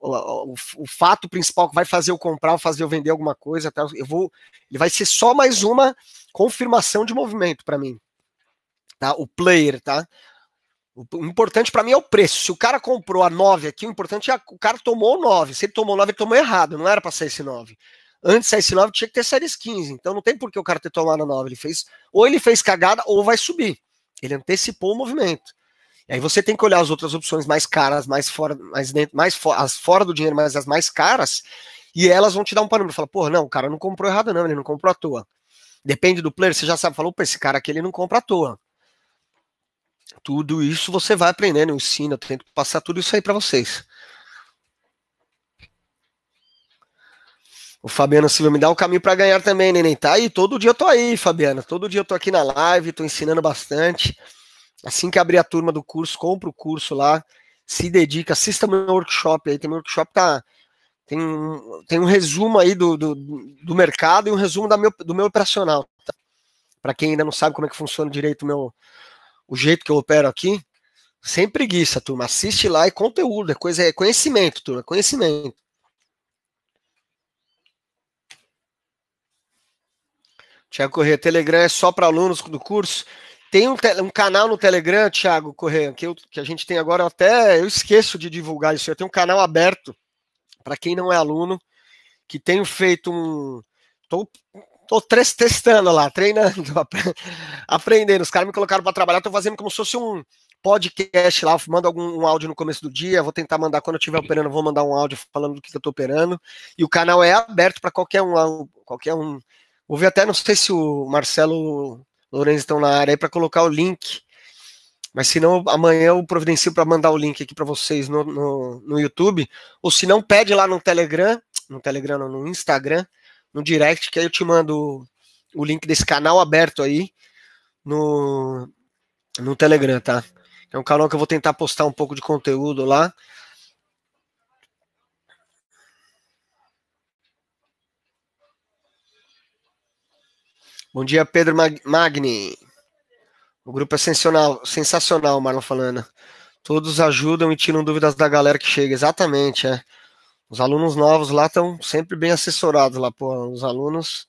o, o, o fato principal que vai fazer eu comprar, ou fazer eu vender alguma coisa. Tá? Eu vou, ele vai ser só mais uma confirmação de movimento para mim. Tá? O player, tá? O importante para mim é o preço. Se o cara comprou a 9 aqui, o importante é o cara tomou o 9. Se ele tomou 9, ele tomou errado. Não era para ser esse 9. Antes de sair esse 9, tinha que ter séries 15. Então não tem por que o cara ter tomado a 9. Ele fez, ou ele fez cagada, ou vai subir. Ele antecipou o movimento. E aí você tem que olhar as outras opções mais caras, mais fora, mais dentro, mais for, as fora do dinheiro, mas as mais caras, e elas vão te dar um parâmetro. Fala, porra, não, o cara não comprou errado, não, ele não comprou à toa. Depende do player, você já sabe, falou, pô, esse cara aqui ele não compra à toa. Tudo isso você vai aprendendo, eu ensino, eu tento passar tudo isso aí para vocês. O Fabiano Silva me dá um caminho para ganhar também, neném. Tá aí, todo dia eu tô aí, Fabiana. Todo dia eu tô aqui na live, tô ensinando bastante. Assim que abrir a turma do curso, compra o curso lá, se dedica, assista meu workshop aí. Tem meu workshop tá tem um, tem um resumo aí do, do, do mercado e um resumo da meu, do meu operacional. Tá? Para quem ainda não sabe como é que funciona direito o meu o jeito que eu opero aqui, sem preguiça, turma. Assiste lá, é conteúdo, é coisa, é conhecimento, turma, é conhecimento. Tiago Corrêa, Telegram é só para alunos do curso. Tem um, um, canal no Telegram, Tiago Corrêa, que, eu, que a gente tem agora, eu até eu esqueço de divulgar isso. Eu tenho um canal aberto para quem não é aluno, que tenho feito um. Estou Tô testando lá, treinando, aprendendo. Os caras me colocaram para trabalhar, tô fazendo como se fosse um podcast lá, mando algum um áudio no começo do dia, vou tentar mandar quando eu estiver operando, vou mandar um áudio falando do que eu tô operando. E o canal é aberto para qualquer um, qualquer um. Ouvi até, não sei se o Marcelo Lourenço estão na área aí para colocar o link. Mas se não, amanhã eu providencio para mandar o link aqui para vocês no, no, no YouTube. Ou se não, pede lá no Telegram, no Telegram, ou no Instagram no direct, que aí eu te mando o link desse canal aberto aí no, no Telegram, tá? É um canal que eu vou tentar postar um pouco de conteúdo lá. Bom dia, Pedro Magni. O grupo é sensacional, sensacional, Marlon falando. Todos ajudam e tiram dúvidas da galera que chega. Exatamente, é. Os alunos novos lá estão sempre bem assessorados lá, pô. Os alunos.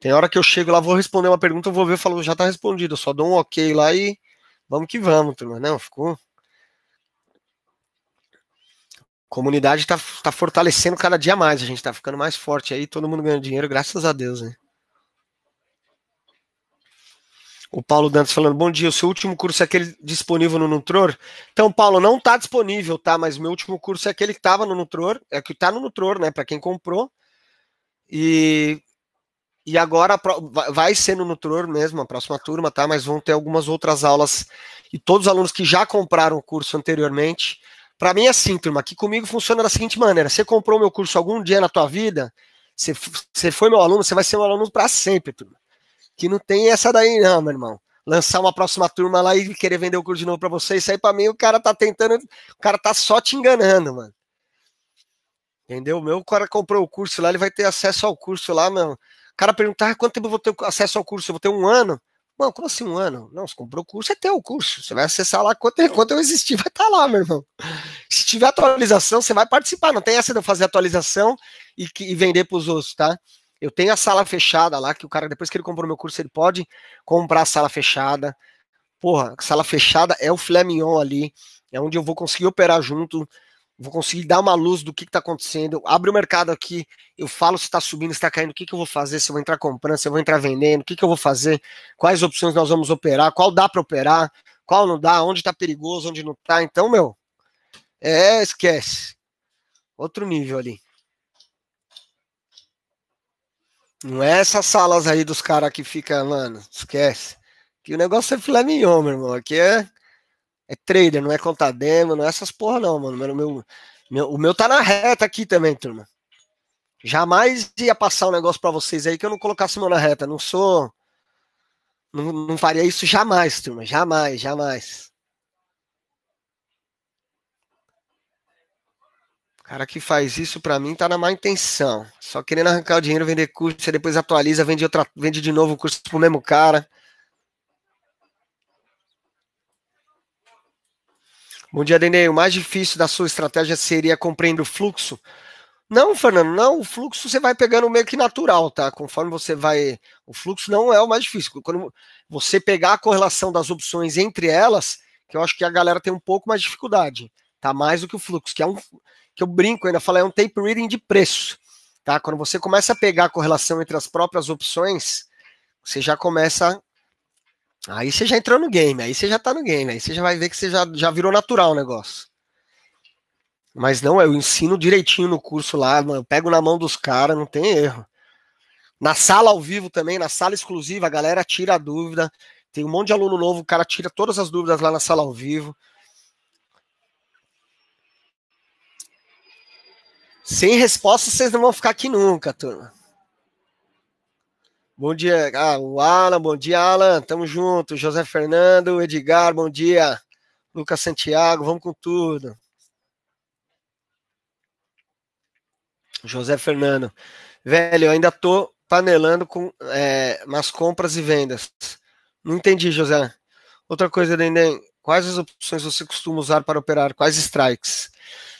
Tem hora que eu chego lá, vou responder uma pergunta, eu vou ver, eu falo, já está respondido, eu só dou um ok lá e vamos que vamos, turma. Não, ficou. Comunidade está tá fortalecendo cada dia mais, a gente está ficando mais forte aí, todo mundo ganhando dinheiro, graças a Deus, né? O Paulo Dantas falando, bom dia, o seu último curso é aquele disponível no Nutror? Então, Paulo, não está disponível, tá? Mas meu último curso é aquele que estava no Nutror, é que está no Nutror, né? Para quem comprou. E, e agora vai ser no Nutror mesmo, a próxima turma, tá? Mas vão ter algumas outras aulas. E todos os alunos que já compraram o curso anteriormente. Para mim é assim, turma, aqui comigo funciona da seguinte maneira: você comprou meu curso algum dia na tua vida, você, você foi meu aluno, você vai ser meu aluno para sempre, turma que não tem essa daí, não, meu irmão. Lançar uma próxima turma lá e querer vender o curso de novo para você, isso aí para mim o cara tá tentando, o cara tá só te enganando, mano. Entendeu? O meu cara comprou o curso lá, ele vai ter acesso ao curso lá, meu. O cara perguntar ah, quanto tempo eu vou ter acesso ao curso? Eu vou ter um ano? Mano, como assim um ano? Não, você comprou o curso, é teu curso. Você vai acessar lá quanto, enquanto eu existir, vai estar tá lá, meu irmão. Se tiver atualização, você vai participar. Não tem essa de eu fazer atualização e, e vender para os outros, tá? Eu tenho a sala fechada lá, que o cara, depois que ele comprou meu curso, ele pode comprar a sala fechada. Porra, sala fechada é o mignon ali, é onde eu vou conseguir operar junto, vou conseguir dar uma luz do que está acontecendo. Abre o mercado aqui, eu falo se está subindo, se está caindo, o que, que eu vou fazer, se eu vou entrar comprando, se eu vou entrar vendendo, o que, que eu vou fazer, quais opções nós vamos operar, qual dá para operar, qual não dá, onde está perigoso, onde não está. Então, meu, é, esquece. Outro nível ali. Não é essas salas aí dos caras que fica, mano, esquece. Que o negócio é filé mignon, meu irmão. Aqui é, é trader, não é contademo. demo, não é essas porra, não, mano. Meu, meu, meu, o meu tá na reta aqui também, turma. Jamais ia passar um negócio para vocês aí que eu não colocasse meu na reta. Não sou. Não, não faria isso jamais, turma. Jamais, jamais. cara que faz isso para mim tá na má intenção. Só querendo arrancar o dinheiro, vender curso, você depois atualiza, vende, outra, vende de novo o curso pro mesmo cara. Bom dia, Denei. O mais difícil da sua estratégia seria compreender o fluxo. Não, Fernando, não. O fluxo você vai pegando meio que natural, tá? Conforme você vai. O fluxo não é o mais difícil. Quando você pegar a correlação das opções entre elas, que eu acho que a galera tem um pouco mais de dificuldade, tá? Mais do que o fluxo, que é um que eu brinco ainda, falo, é um tape reading de preço. Tá? Quando você começa a pegar a correlação entre as próprias opções, você já começa. Aí você já entrou no game, aí você já tá no game, aí você já vai ver que você já, já virou natural o negócio. Mas não, eu ensino direitinho no curso lá, eu pego na mão dos caras, não tem erro. Na sala ao vivo também, na sala exclusiva, a galera tira a dúvida. Tem um monte de aluno novo, o cara tira todas as dúvidas lá na sala ao vivo. Sem resposta, vocês não vão ficar aqui nunca, turma. Bom dia, ah, o Alan, bom dia, Alan, tamo junto. José Fernando, Edgar, bom dia. Lucas Santiago, vamos com tudo. José Fernando, velho, eu ainda tô panelando com é, nas compras e vendas. Não entendi, José. Outra coisa, Dendem, quais as opções você costuma usar para operar? Quais strikes?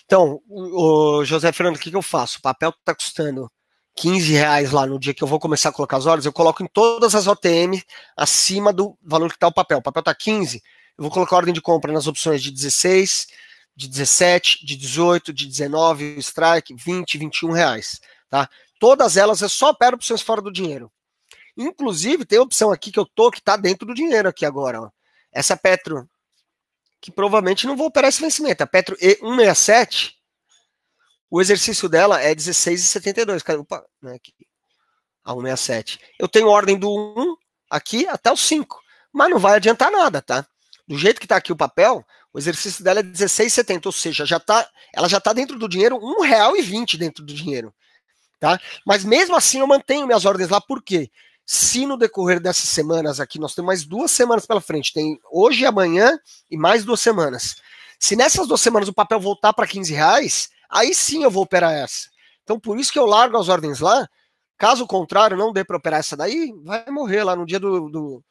Então, o José Fernando, o que, que eu faço? O papel está custando 15 reais lá no dia que eu vou começar a colocar as ordens. eu coloco em todas as OTM acima do valor que está o papel. O papel está 15, eu vou colocar a ordem de compra nas opções de 16, de 17, de 18, de 19, strike, 20, 21 reais. Tá? Todas elas eu só opero opções fora do dinheiro. Inclusive, tem opção aqui que eu tô que está dentro do dinheiro aqui agora. Ó. Essa Petro que provavelmente não vou operar esse vencimento. A Petro E167, o exercício dela é 16,72. Cara, opa, né, aqui, a 167. Eu tenho ordem do 1 aqui até o 5, mas não vai adiantar nada, tá? Do jeito que está aqui o papel, o exercício dela é 16,70, ou seja, já tá, ela já está dentro do dinheiro, R$1,20 dentro do dinheiro. Tá? Mas mesmo assim eu mantenho minhas ordens lá, por quê? Se no decorrer dessas semanas aqui, nós temos mais duas semanas pela frente, tem hoje e amanhã e mais duas semanas. Se nessas duas semanas o papel voltar para 15 reais, aí sim eu vou operar essa. Então por isso que eu largo as ordens lá. Caso contrário, não dê para operar essa daí, vai morrer lá no dia do. do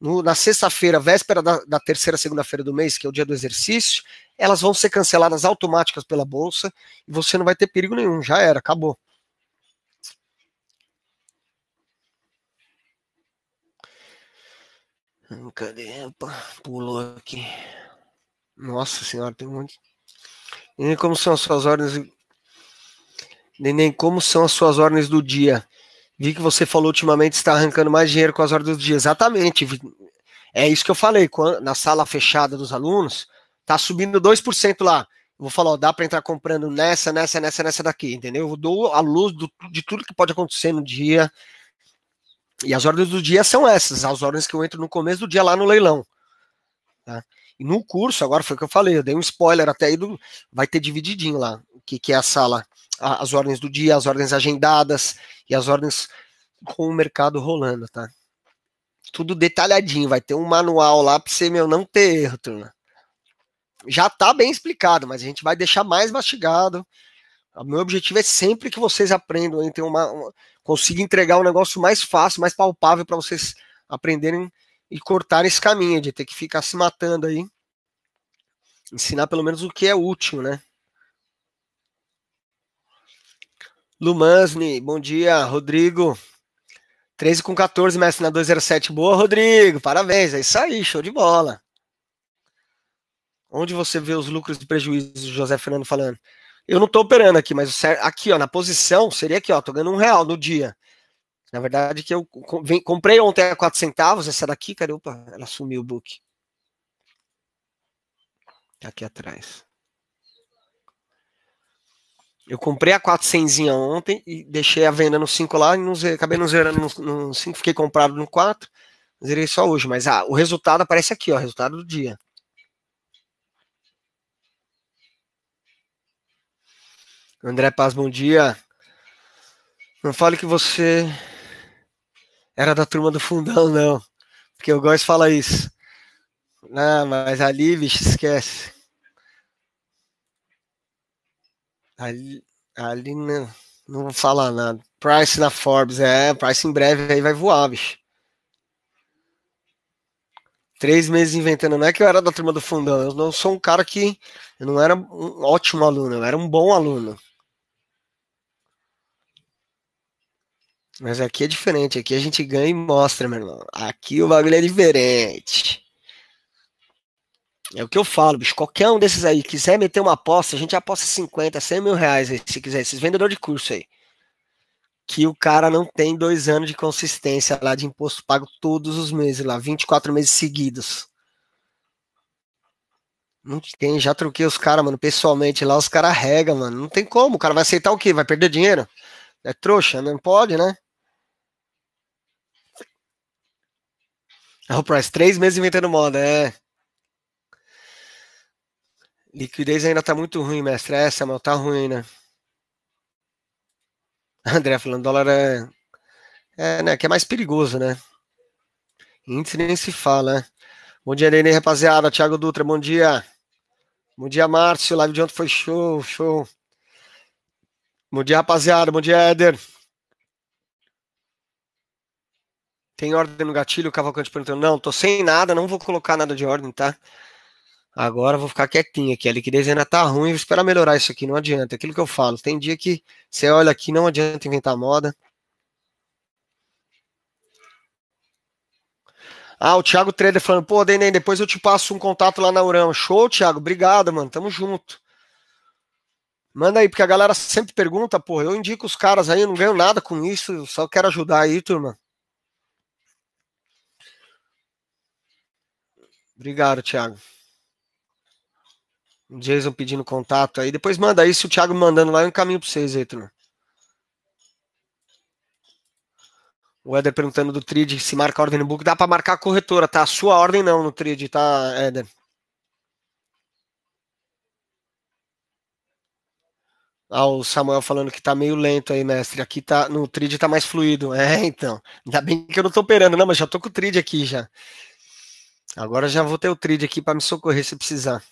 no, na sexta-feira, véspera da, da terceira segunda-feira do mês, que é o dia do exercício, elas vão ser canceladas automáticas pela bolsa e você não vai ter perigo nenhum, já era, acabou. Cadê? Opa, pulou aqui. Nossa senhora, tem um monte. Nem como são as suas ordens. Nem como são as suas ordens do dia. Vi que você falou ultimamente está arrancando mais dinheiro com as ordens do dia. Exatamente. É isso que eu falei. Na sala fechada dos alunos, tá subindo 2% lá. vou falar, ó, dá para entrar comprando nessa, nessa, nessa, nessa daqui, entendeu? Eu dou a luz do, de tudo que pode acontecer no dia. E as ordens do dia são essas, as ordens que eu entro no começo do dia lá no leilão. Tá? E no curso, agora foi o que eu falei, eu dei um spoiler até aí, do, vai ter divididinho lá, o que, que é a sala, a, as ordens do dia, as ordens agendadas e as ordens com o mercado rolando, tá? Tudo detalhadinho, vai ter um manual lá para você, meu, não ter erro, turma. Já tá bem explicado, mas a gente vai deixar mais mastigado o meu objetivo é sempre que vocês aprendam, hein, uma, uma, consiga entregar um negócio mais fácil, mais palpável para vocês aprenderem e cortarem esse caminho de ter que ficar se matando aí. Ensinar pelo menos o que é útil, né? Lumansni, bom dia, Rodrigo. 13 com 14, mestre na 207. Boa, Rodrigo. Parabéns, é isso aí, show de bola. Onde você vê os lucros e prejuízos, José Fernando falando? Eu não estou operando aqui, mas aqui, ó, na posição, seria aqui, ó, tô ganhando um real no dia. Na verdade, que eu comprei ontem a 4 centavos, essa daqui, cara, opa, ela sumiu o book. Tá aqui atrás. Eu comprei a 400 ontem e deixei a venda no 5 lá e não, acabei não zerando no, 5, fiquei comprado no 4, zerei só hoje, mas ah, o resultado aparece aqui, ó, resultado do dia. André Paz, bom dia. Não fale que você era da turma do fundão, não. Porque o Góis fala isso. Não, mas ali, bicho, esquece. Ali, ali não, não vou falar nada. Price na Forbes, é, Price em breve aí vai voar, bicho. Três meses inventando, não é que eu era da turma do fundão, eu não sou um cara que. Eu não era um ótimo aluno, eu era um bom aluno. Mas aqui é diferente, aqui a gente ganha e mostra, meu irmão. Aqui o bagulho é diferente. É o que eu falo, bicho. Qualquer um desses aí quiser meter uma aposta, a gente aposta 50, 100 mil reais aí, se quiser. Esses vendedores de curso aí. Que o cara não tem dois anos de consistência lá de imposto pago todos os meses lá, 24 meses seguidos. Não tem, já troquei os caras, mano, pessoalmente lá, os caras regam mano. Não tem como, o cara vai aceitar o quê? Vai perder dinheiro? É trouxa, não pode, né? É o Price, três meses inventando moda, é. Liquidez ainda tá muito ruim, mestre. essa é, mal tá ruim né? André falando, dólar é. É, né? Que é mais perigoso, né? Índice nem se fala, né? Bom dia, Nenê, rapaziada. Thiago Dutra, bom dia. Bom dia, Márcio. Live de ontem foi show, show. Bom dia, rapaziada. Bom dia, Éder. Tem ordem no gatilho? O Cavalcante perguntando. Não, tô sem nada, não vou colocar nada de ordem, tá? Agora vou ficar quietinho aqui. A liquidez ainda tá ruim, vou esperar melhorar isso aqui, não adianta. É aquilo que eu falo, tem dia que você olha aqui, não adianta inventar moda. Ah, o Thiago Trader falando, pô, Denem, depois eu te passo um contato lá na Urão. Show, Thiago, obrigado, mano, tamo junto. Manda aí, porque a galera sempre pergunta, pô, eu indico os caras aí, eu não ganho nada com isso, só quero ajudar aí, turma. Obrigado, Thiago. O Jason pedindo contato aí. Depois manda aí, se o Thiago mandando lá, eu encaminho para vocês aí, turma. O Éder perguntando do Trade se marca a ordem no book. Dá para marcar a corretora, tá? A sua ordem não no Trade, tá, Éder? Ah, o Samuel falando que tá meio lento aí, mestre. Aqui tá no Trade tá mais fluido. É, então. Ainda bem que eu não tô operando, não, mas já tô com o Trade aqui já. Agora já vou ter o trid aqui para me socorrer se precisar.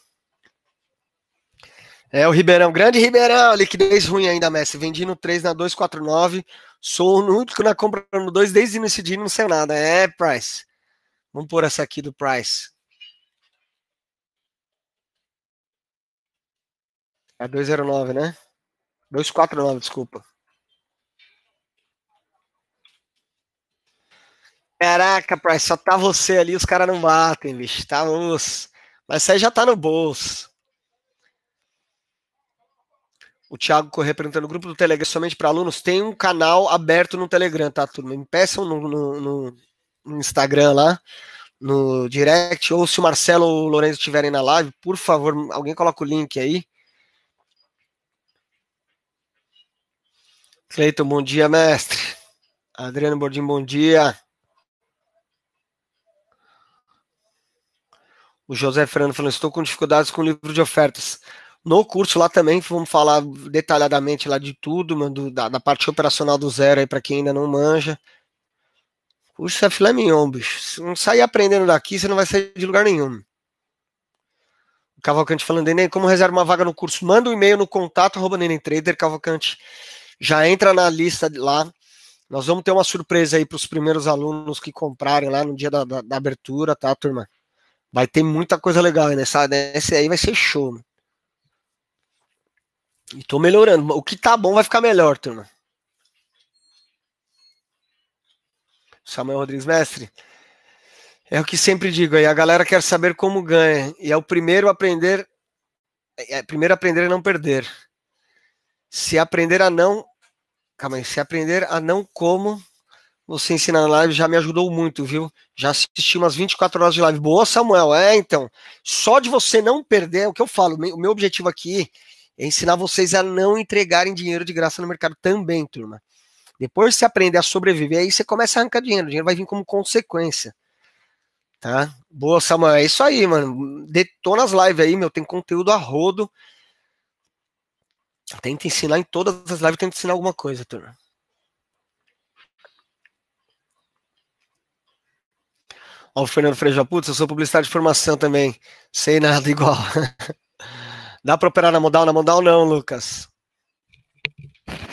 É o Ribeirão, grande Ribeirão, liquidez ruim ainda, Messi. Vendi no 3 na 249. Sou o único na compra no 2 desde o início de não sei nada. É, Price. Vamos pôr essa aqui do Price. É 209, né? 249, desculpa. Caraca, Price, só tá você ali, os caras não batem, bicho. Tá os. Mas aí já tá no bolso. O Thiago Corrêa perguntando: o grupo do Telegram somente para alunos? Tem um canal aberto no Telegram, tá, turma? Me peçam no, no, no, Instagram lá, no direct, ou se o Marcelo ou o Lourenço estiverem na live, por favor, alguém coloca o link aí. Cleiton, bom dia, mestre. Adriano Bordim, bom dia. O José Fernando falando, estou com dificuldades com o livro de ofertas. No curso lá também vamos falar detalhadamente lá de tudo, da, da, parte operacional do zero aí para quem ainda não manja. curso é filé mignon, bicho. Se não sair aprendendo daqui, você não vai sair de lugar nenhum. O Cavalcante falando, Neném, como reserva uma vaga no curso? Manda um e-mail no contato, arroba Trader, Cavalcante. Já entra na lista lá, nós vamos ter uma surpresa aí para os primeiros alunos que comprarem lá no dia da, da, da, abertura, tá, turma? Vai ter muita coisa legal aí nessa, nessa aí vai ser show. Mano. E tô melhorando. O que tá bom vai ficar melhor, turma. Samuel Rodrigues, mestre. É o que sempre digo aí, a galera quer saber como ganha. E é o primeiro a aprender. É primeiro aprender a não perder. Se aprender a não. Calma aí, se aprender a não como você ensinar na live já me ajudou muito, viu? Já assisti umas 24 horas de live. Boa, Samuel. É, então. Só de você não perder, é o que eu falo, o meu objetivo aqui é ensinar vocês a não entregarem dinheiro de graça no mercado também, turma. Depois você aprende a sobreviver, aí você começa a arrancar dinheiro. O dinheiro vai vir como consequência. Tá? Boa, Samuel. É isso aí, mano. Detona as lives aí, meu. Tem conteúdo a rodo. Tenta ensinar em todas as lives, tenta ensinar alguma coisa, turma. Ó, o Fernando Freja, putz, eu sou publicitário de formação também. Sei nada igual. Dá para operar na modal? Na modal não, Lucas.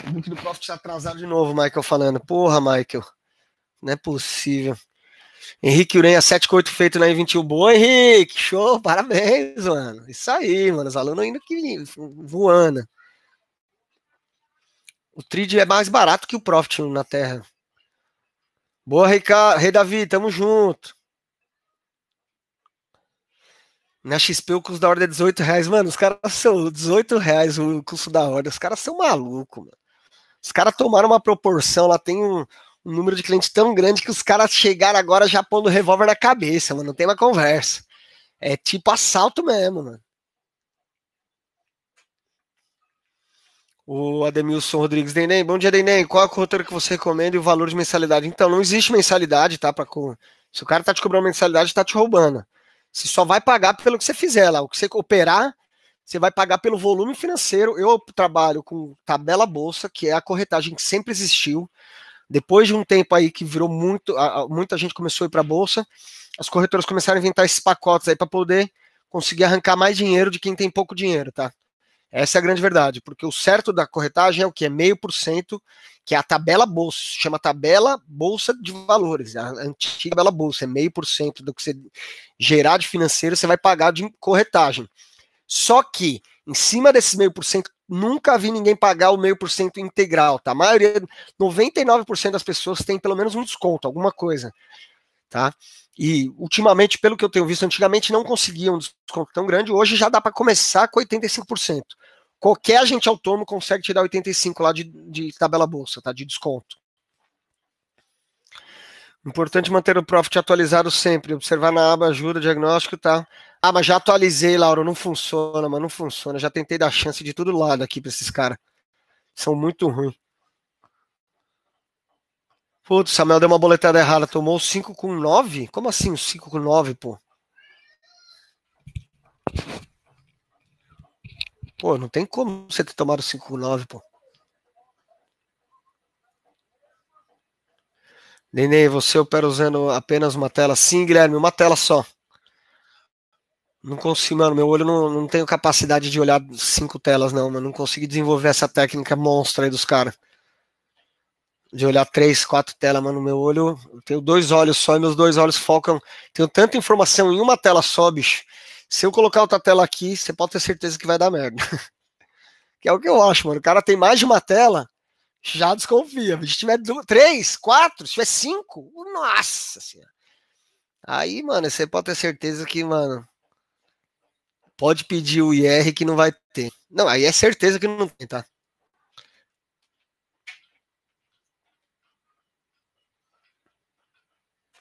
O book do profit está atrasado de novo, Michael falando. Porra, Michael. Não é possível. Henrique Urenha 78 feito na I21. Boa, Henrique! Show! Parabéns, mano. Isso aí, mano. Os alunos ainda que voando. O Trid é mais barato que o Profit na Terra. Boa, Rei, Rei Davi, tamo junto. Na XP o custo da ordem é 18 reais. Mano, os caras são 18 reais o custo da ordem. Os caras são malucos, mano. Os caras tomaram uma proporção, lá tem um, um, número de clientes tão grande que os caras chegaram agora já pondo revólver na cabeça, mano. Não tem uma conversa. É tipo assalto mesmo, mano. O Ademilson Rodrigues, Denem, bom dia, Denem. Qual a é corretora que você recomenda e o valor de mensalidade? Então, não existe mensalidade, tá? Pra, se o cara tá te cobrando mensalidade, tá te roubando. Você só vai pagar pelo que você fizer lá. O que você operar, você vai pagar pelo volume financeiro. Eu trabalho com tabela bolsa, que é a corretagem que sempre existiu. Depois de um tempo aí que virou muito, muita gente começou a ir para a bolsa, as corretoras começaram a inventar esses pacotes aí para poder conseguir arrancar mais dinheiro de quem tem pouco dinheiro, tá? Essa é a grande verdade, porque o certo da corretagem é o que? É meio por cento, que é a tabela bolsa, chama tabela bolsa de valores, a antiga tabela bolsa, é meio por cento do que você gerar de financeiro, você vai pagar de corretagem. Só que, em cima desses meio por cento, nunca vi ninguém pagar o meio por cento integral, tá? A maioria, 99% das pessoas tem pelo menos um desconto, alguma coisa, tá? E ultimamente, pelo que eu tenho visto, antigamente não conseguia um desconto tão grande, hoje já dá para começar com 85%. Qualquer agente autônomo consegue tirar 85% lá de, de tabela bolsa, tá? De desconto. Importante manter o profit atualizado sempre, observar na aba ajuda, diagnóstico, tá? Ah, mas já atualizei, Laura, não funciona, mas não funciona. Já tentei dar chance de todo lado aqui para esses caras. São muito ruins. Putz, Samuel deu uma boletada errada, tomou 5 com 9? Como assim 5 com 9, pô? Pô, não tem como você ter tomado 5 com 9, pô. Nenê, você opera usando apenas uma tela? Sim, Guilherme, uma tela só. Não consigo, mano, meu olho não, não tenho capacidade de olhar cinco telas, não, mano. Não consegui desenvolver essa técnica monstra aí dos caras de olhar três, quatro telas, mano, meu olho, eu tenho dois olhos só e meus dois olhos focam. Tenho tanta informação em uma tela só, bicho. Se eu colocar outra tela aqui, você pode ter certeza que vai dar merda. que é o que eu acho, mano. O cara tem mais de uma tela, já desconfia. Se tiver duas, três, quatro, se tiver cinco, nossa senhora. Aí, mano, você pode ter certeza que, mano, pode pedir o IR que não vai ter. Não, aí é certeza que não tem, tá?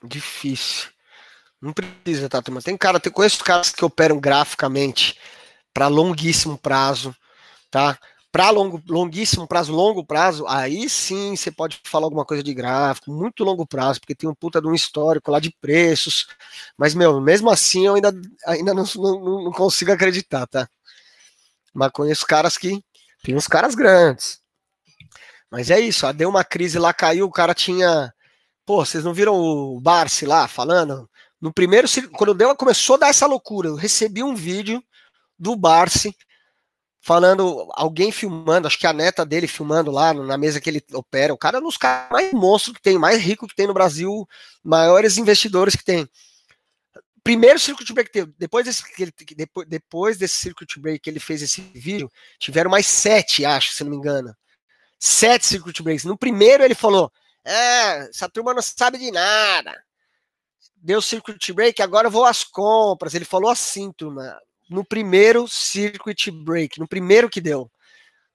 Difícil. Não precisa, tá, turma? Tem cara, tem, conheço caras que operam graficamente para longuíssimo prazo, tá? Para longo, longuíssimo prazo, longo prazo, aí sim você pode falar alguma coisa de gráfico, muito longo prazo, porque tem um puta de um histórico lá de preços. Mas, meu, mesmo assim eu ainda, ainda não, não, não consigo acreditar, tá? Mas conheço caras que. Tem uns caras grandes. Mas é isso, deu uma crise lá, caiu, o cara tinha Pô, vocês não viram o Barsi lá falando? No primeiro, quando deu, começou a dar essa loucura. Eu recebi um vídeo do Barsi falando, alguém filmando, acho que a neta dele filmando lá na mesa que ele opera. O cara é um dos caras mais monstros que tem, mais rico que tem no Brasil, maiores investidores que tem. Primeiro circuit break teve, depois desse, depois, depois desse circuit break que ele fez esse vídeo, tiveram mais sete, acho, se não me engano. Sete circuit breaks. No primeiro ele falou: é, essa turma não sabe de nada. Deu circuit break, agora eu vou às compras. Ele falou assim, turma, no primeiro circuit break, no primeiro que deu.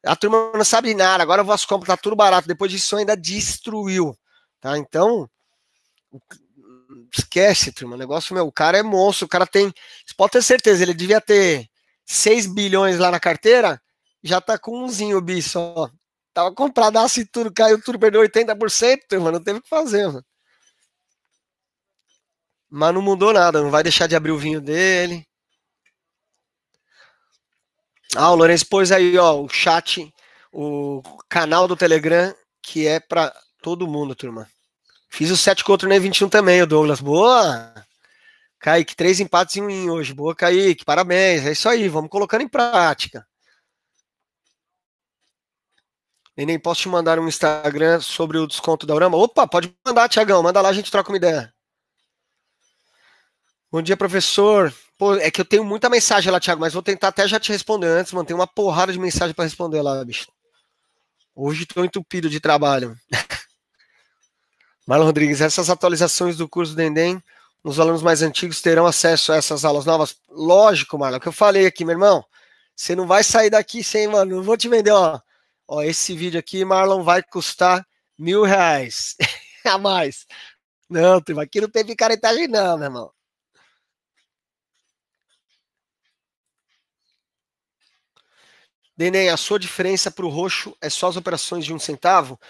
A turma não sabe de nada, agora eu vou às compras, tá tudo barato. Depois disso ainda destruiu, tá? Então, esquece, turma, o negócio meu, o cara é monstro, o cara tem, você pode ter certeza, ele devia ter 6 bilhões lá na carteira, já tá com umzinho bi só. Tava compradaço e tudo, caiu tudo, perdeu 80%, turma, não teve o que fazer, mano. Mas não mudou nada, não vai deixar de abrir o vinho dele. Ah, o Lourenço pôs aí, ó, o chat, o canal do Telegram, que é para todo mundo, turma. Fiz o 7 contra o Ney 21 também, o Douglas. Boa! Kaique, três empates em um hoje. Boa, Kaique, parabéns. É isso aí, vamos colocando em prática. Neném, posso te mandar um Instagram sobre o desconto da Urama? Opa, pode mandar, Tiagão. Manda lá, a gente troca uma ideia. Bom dia, professor. Pô, é que eu tenho muita mensagem lá, Tiago, mas vou tentar até já te responder antes, mano. Tem uma porrada de mensagem para responder lá, bicho. Hoje estou entupido de trabalho. Marlon Rodrigues, essas atualizações do curso do Neném, os alunos mais antigos terão acesso a essas aulas novas? Lógico, Marlon, é o que eu falei aqui, meu irmão. Você não vai sair daqui sem, mano. Não vou te vender, ó. Ó, esse vídeo aqui, Marlon, vai custar mil reais a mais. Não, turma, aqui não teve picaretagem, não, meu irmão. Denem, a sua diferença para o roxo é só as operações de um centavo?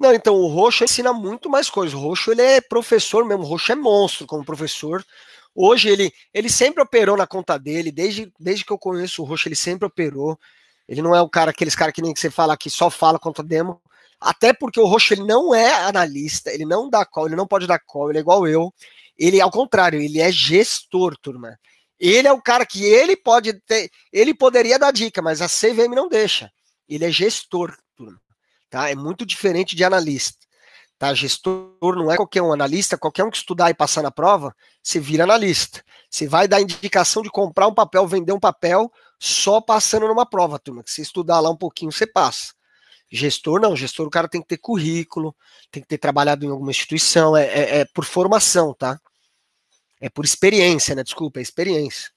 Não, então o roxo ensina muito mais coisas. O roxo ele é professor mesmo, o roxo é monstro como professor. Hoje ele, ele sempre operou na conta dele, desde, desde que eu conheço o roxo, ele sempre operou. Ele não é o cara, aqueles caras que nem que você fala que só fala contra demo. Até porque o Roxo ele não é analista, ele não dá call, ele não pode dar call, ele é igual eu. Ele, ao contrário, ele é gestor, turma. Ele é o cara que ele pode ter, ele poderia dar dica, mas a CVM não deixa. Ele é gestor, turma. Tá? É muito diferente de analista. Tá? Gestor não é qualquer um analista, qualquer um que estudar e passar na prova, se vira analista. Você vai dar indicação de comprar um papel, vender um papel, só passando numa prova, turma. Que se estudar lá um pouquinho, você passa. Gestor não, gestor o cara tem que ter currículo, tem que ter trabalhado em alguma instituição, é, é, é por formação, tá? É por experiência, né? Desculpa, é experiência.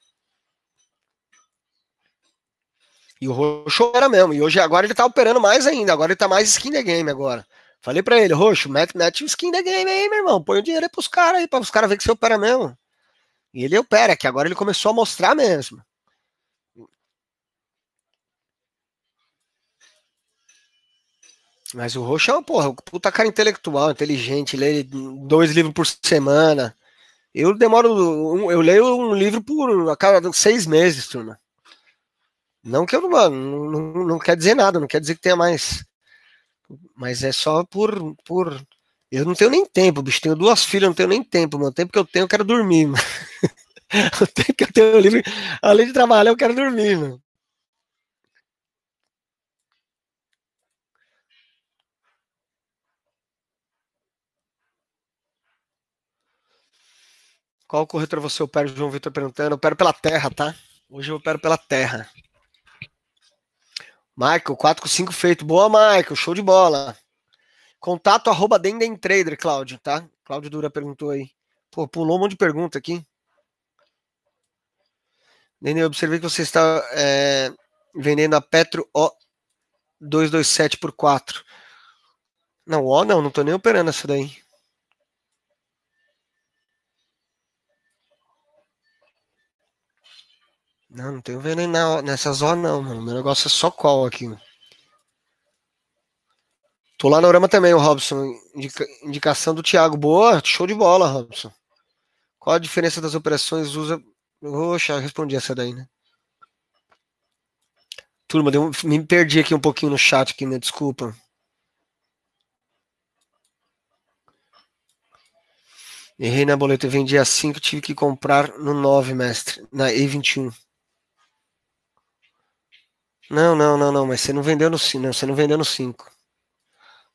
E o Roxo era mesmo, e hoje agora ele tá operando mais ainda, agora ele tá mais skin the game agora. Falei para ele, roxo, mete, mete o skin da game aí, meu irmão. Põe o dinheiro aí pros caras aí, para os caras verem que você opera mesmo. E ele opera, que agora ele começou a mostrar mesmo. Mas o Roxo é uma porra, um puta cara intelectual, inteligente, lê dois livros por semana. Eu demoro, eu leio um livro por a cada seis meses, turma. Não que eu não, não, não quer dizer nada, não quer dizer que tenha mais mas é só por, por. Eu não tenho nem tempo, bicho. Tenho duas filhas, não tenho nem tempo, mano. O tempo que eu tenho, eu quero dormir, mano. o tempo que eu tenho livre. Além de trabalhar, eu quero dormir, mano. Qual corretor você opera, João Vitor perguntando? Eu opero pela terra, tá? Hoje eu opero pela terra. Michael, 5 feito. Boa, Michael. Show de bola. Contato arroba Trader, Cláudio, tá? Cláudio Dura perguntou aí. Pô, pulou um monte de pergunta aqui. Denden, eu observei que você está é, vendendo a Petro O227 por 4. Não, O não, não tô nem operando essa daí. Não, não tenho veneno na, nessa zona, não, mano. Meu negócio é só qual aqui. Tô lá na Urama também, o Robson. Indica, indicação do Thiago. Boa, show de bola, Robson. Qual a diferença das operações usa. Oxa, respondi essa daí, né? Turma, deu, me perdi aqui um pouquinho no chat aqui, me né? Desculpa. Errei na boleta, vendi a 5, tive que comprar no 9, mestre, na E21. Não, não, não, não, mas você não vendeu no 5. Você não vendeu no 5.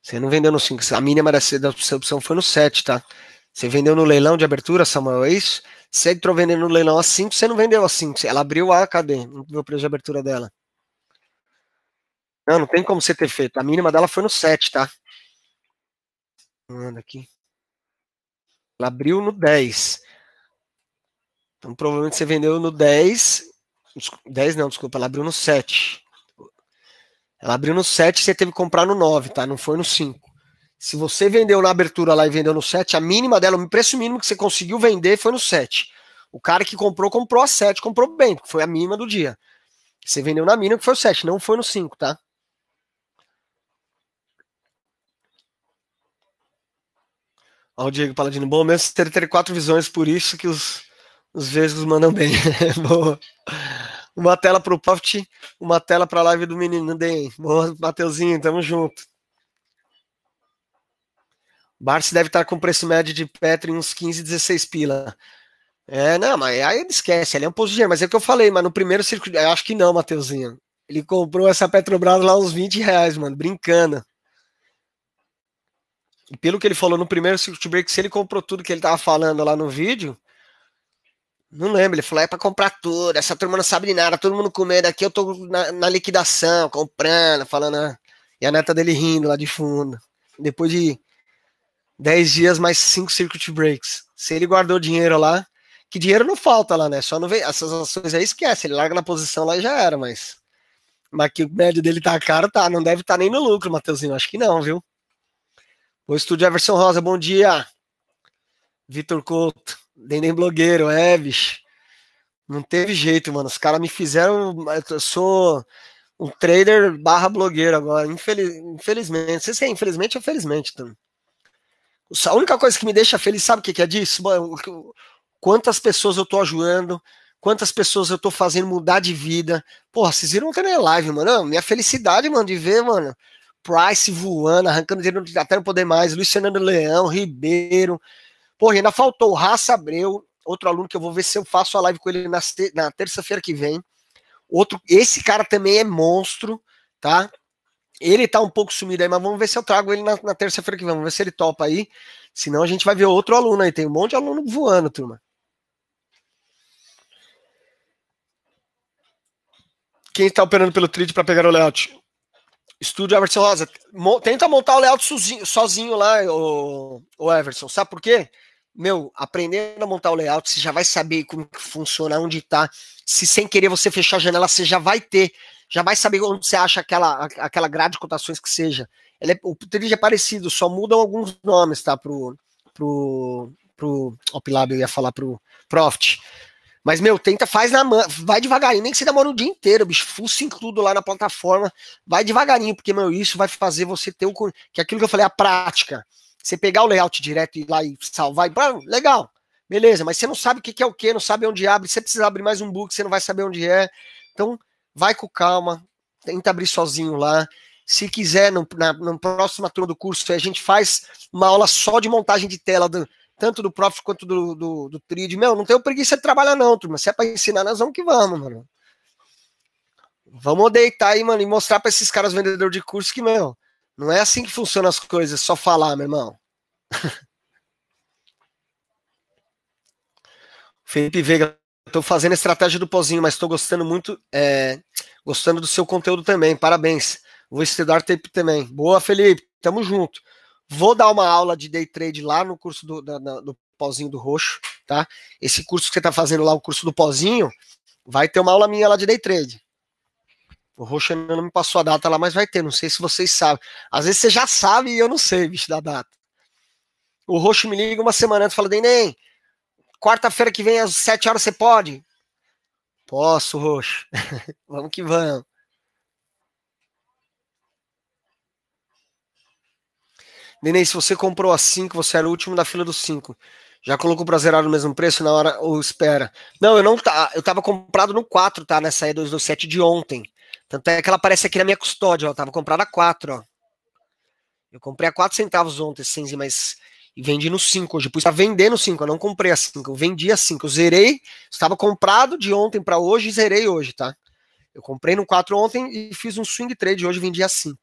Você não vendeu no 5. A mínima da, da sua opção foi no 7, tá? Você vendeu no leilão de abertura, Samuel, é isso? Você entrou vendendo no leilão a 5, você não vendeu a 5. Ela abriu a, cadê? Não viu o preço de abertura dela. Não, não tem como você ter feito. A mínima dela foi no 7, tá? Manda aqui. Ela abriu no 10. Então provavelmente você vendeu no 10 10 não, desculpa, ela abriu no 7. Ela abriu no 7 e você teve que comprar no 9, tá? Não foi no 5. Se você vendeu na abertura lá e vendeu no 7, a mínima dela, o preço mínimo que você conseguiu vender foi no 7. O cara que comprou, comprou a 7, comprou bem, que foi a mínima do dia. Você vendeu na mínima, que foi o 7, não foi no 5, tá? Olha o Diego Paladino. Bom mesmo ter, ter quatro visões, por isso que os, os vesgos mandam bem. Boa. Uma tela para o Profit, uma tela para a live do menino Den. Boa, Mateuzinho, tamo junto. Barça deve estar tá com preço médio de Petro em uns 15, 16 pila. É, não, mas aí ele esquece, ele é um pouco de dinheiro, mas é o que eu falei, mas no primeiro circuito, eu acho que não, Mateuzinho. Ele comprou essa Petrobras lá uns 20 reais, mano, brincando. E pelo que ele falou no primeiro circuito break, se ele comprou tudo que ele tava falando lá no vídeo, não lembro, ele falou: é para comprar tudo, essa turma não sabe de nada, todo mundo com medo. aqui, eu tô na, na liquidação, comprando, falando. Ah. E a neta dele rindo lá de fundo. Depois de 10 dias, mais 5 circuit breaks. Se ele guardou dinheiro lá, que dinheiro não falta lá, né? Só não vem. Essas ações aí esquece, ele larga na posição lá e já era, mas. Mas que o médio dele tá caro, tá. Não deve estar tá nem no lucro, Mateuzinho. Acho que não, viu? O estúdio Everson Rosa, bom dia. Vitor Couto nem, blogueiro, é, bicho. Não teve jeito, mano. Os caras me fizeram. Eu sou um trader barra blogueiro agora. Infeliz, infelizmente. Não sei se é infelizmente ou felizmente também. A única coisa que me deixa feliz, sabe o que, é disso? Quantas pessoas eu tô ajudando, quantas pessoas eu tô fazendo mudar de vida. Porra, vocês viram que não é live, mano. Minha felicidade, mano, de ver, mano, Price voando, arrancando dinheiro até não poder mais, Luiz Fernando Leão, Ribeiro, Porra, ainda faltou o Raça Abreu, outro aluno que eu vou ver se eu faço a live com ele na, na terça-feira que vem. Outro, esse cara também é monstro, tá? Ele tá um pouco sumido aí, mas vamos ver se eu trago ele na, na terça-feira que vem. Vamos ver se ele topa aí. Senão a gente vai ver outro aluno aí. Tem um monte de aluno voando, turma. Quem está operando pelo trid para pegar o layout? Estúdio Everson Rosa. Tenta montar o layout sozinho, sozinho lá, o, o Everson. Sabe por quê? meu, aprendendo a montar o layout, você já vai saber como que funciona, onde está. Se sem querer você fechar a janela, você já vai ter, já vai saber onde você acha aquela, aquela grade de cotações que seja. É, o trilho é parecido, só mudam alguns nomes, tá? Pro, pro, pro Opilab, eu ia falar pro Profit. Mas, meu, tenta, faz na mão, vai devagarinho, nem que você demore o um dia inteiro, bicho, fuça includo lá na plataforma, vai devagarinho, porque, meu, isso vai fazer você ter o, que é aquilo que eu falei, a prática. Você pegar o layout direto e ir lá e salvar, e, legal, beleza, mas você não sabe o que é o que, não sabe onde abre, você precisa abrir mais um book, você não vai saber onde é. Então, vai com calma, tenta abrir sozinho lá. Se quiser, no, na, na próxima turma do curso, a gente faz uma aula só de montagem de tela, do, tanto do Prof quanto do, do, do Trid. Meu, não tenho preguiça de trabalhar, não, turma. Se é para ensinar, nós vamos que vamos, mano. Vamos deitar aí, mano, e mostrar para esses caras vendedores de curso que, meu, não é assim que funcionam as coisas, só falar, meu irmão. Felipe Veiga, estou fazendo a estratégia do pozinho, mas estou gostando muito, é, gostando do seu conteúdo também. Parabéns. Vou estudar tempo também. Boa, Felipe. Tamo junto. Vou dar uma aula de day trade lá no curso do, da, da, do pozinho do roxo, tá? Esse curso que você está fazendo lá, o curso do pozinho, vai ter uma aula minha lá de day trade. O Roxo ainda não me passou a data lá, mas vai ter. Não sei se vocês sabem. Às vezes você já sabe e eu não sei, bicho, da data. O Roxo me liga uma semana antes e fala, neném, quarta-feira que vem às sete horas você pode? Posso, Roxo. vamos que vamos. Neném, se você comprou a 5, você era o último da fila dos 5. Já colocou pra zerar no mesmo preço na hora ou espera? Não, eu não tá. Eu tava comprado no 4, tá? Nessa E227 de ontem. Tanto é que ela aparece aqui na minha custódia, ela tava comprada a 4, ó. Eu comprei a 4 centavos ontem esse Senzi, mas e vendi no 5 hoje. Pus para vendendo no 5, eu não comprei a 5, eu vendi a 5. Eu zerei, estava comprado de ontem para hoje e zerei hoje, tá? Eu comprei no 4 ontem e fiz um swing trade hoje, vendi a 5.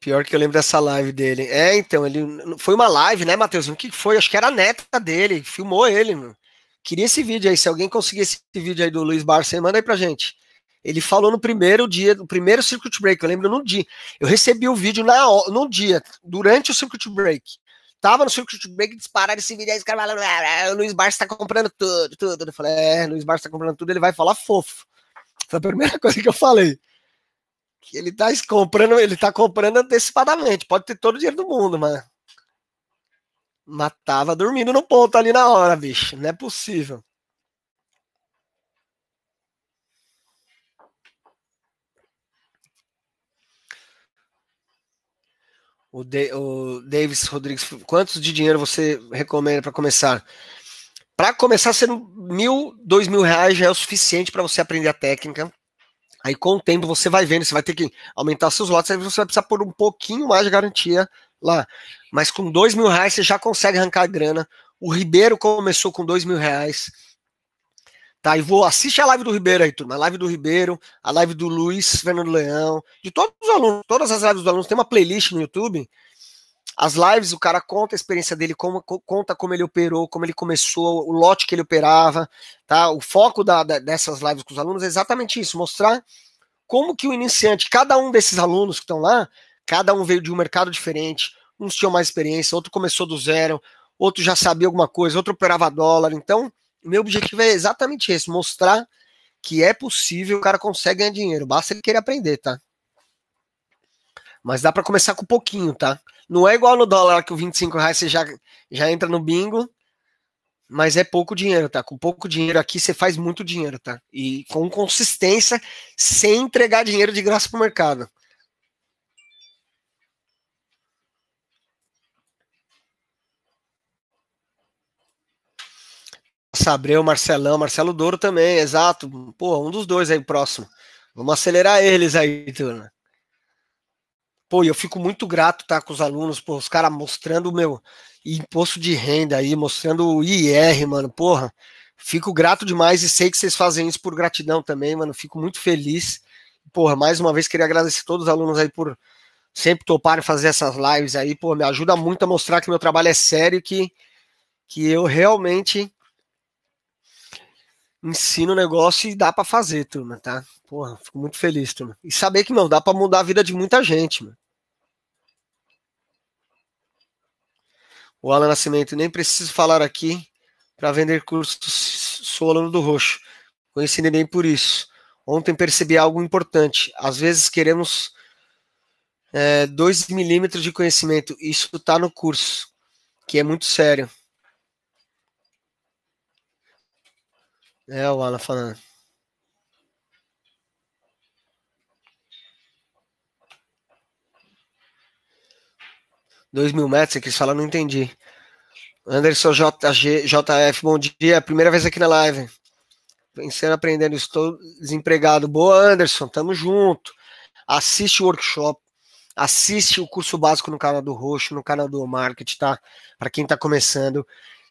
Pior que eu lembro dessa live dele. É, então, ele foi uma live, né, Matheus? O que foi? Acho que era a neta dele, filmou ele, mano. Queria esse vídeo aí. Se alguém conseguir esse vídeo aí do Luiz Barça, manda aí pra gente. Ele falou no primeiro dia, no primeiro circuit break, eu lembro no dia. Eu recebi o vídeo na, no dia, durante o circuit break. Tava no circuit break, dispararam esse vídeo aí, os caras falaram, ah, ah, ah, o Luiz Barça tá comprando tudo, tudo. Eu falei, é, o Luiz Barça tá comprando tudo, ele vai falar fofo. Foi a primeira coisa que eu falei. Que ele tá comprando, ele tá comprando antecipadamente, pode ter todo o dinheiro do mundo, mano. Mas tava dormindo no ponto ali na hora, bicho. Não é possível. O, De o Davis Rodrigues, quantos de dinheiro você recomenda para começar? Para começar sendo mil, dois mil reais já é o suficiente para você aprender a técnica. Aí com o tempo você vai vendo, você vai ter que aumentar seus lotes, aí você vai precisar pôr um pouquinho mais de garantia lá mas com dois mil reais você já consegue arrancar grana. O Ribeiro começou com dois mil reais. Tá, e vou assistir a live do Ribeiro aí, turma. A live do Ribeiro, a live do Luiz Fernando Leão, de todos os alunos, todas as lives dos alunos, tem uma playlist no YouTube. As lives, o cara conta a experiência dele, como, conta como ele operou, como ele começou, o lote que ele operava, tá? O foco da, da, dessas lives com os alunos é exatamente isso, mostrar como que o iniciante, cada um desses alunos que estão lá, cada um veio de um mercado diferente, uns tinham mais experiência, outro começou do zero, outro já sabia alguma coisa, outro operava dólar. Então, meu objetivo é exatamente esse: mostrar que é possível, o cara consegue ganhar dinheiro, basta ele querer aprender, tá? Mas dá para começar com pouquinho, tá? Não é igual no dólar que o 25 reais você já, já entra no bingo, mas é pouco dinheiro, tá? Com pouco dinheiro aqui você faz muito dinheiro, tá? E com consistência, sem entregar dinheiro de graça pro mercado. Abreu, Marcelão, Marcelo Douro também, exato. Pô, um dos dois aí próximo. Vamos acelerar eles aí, turma. Pô, eu fico muito grato, tá, com os alunos, pô, os caras mostrando o meu imposto de renda aí, mostrando o IR, mano, porra. Fico grato demais e sei que vocês fazem isso por gratidão também, mano. Fico muito feliz. Porra, mais uma vez queria agradecer todos os alunos aí por sempre toparem fazer essas lives aí, pô, me ajuda muito a mostrar que meu trabalho é sério, que que eu realmente ensina o negócio e dá para fazer, turma, tá? Porra, fico muito feliz, turma. E saber que, meu, dá para mudar a vida de muita gente, mano. O Alan Nascimento, nem preciso falar aqui para vender cursos, sou aluno do Roxo. Conheci nem por isso. Ontem percebi algo importante. Às vezes queremos 2 é, milímetros de conhecimento. Isso está no curso, que é muito sério. É o Alan falando. Dois mil metros, é que eles falam, não entendi. Anderson JG, JF, bom dia. Primeira vez aqui na live. Vencendo, aprendendo, estou desempregado. Boa, Anderson, tamo junto. Assiste o workshop, assiste o curso básico no canal do Roxo, no canal do Market, tá? Para quem tá começando.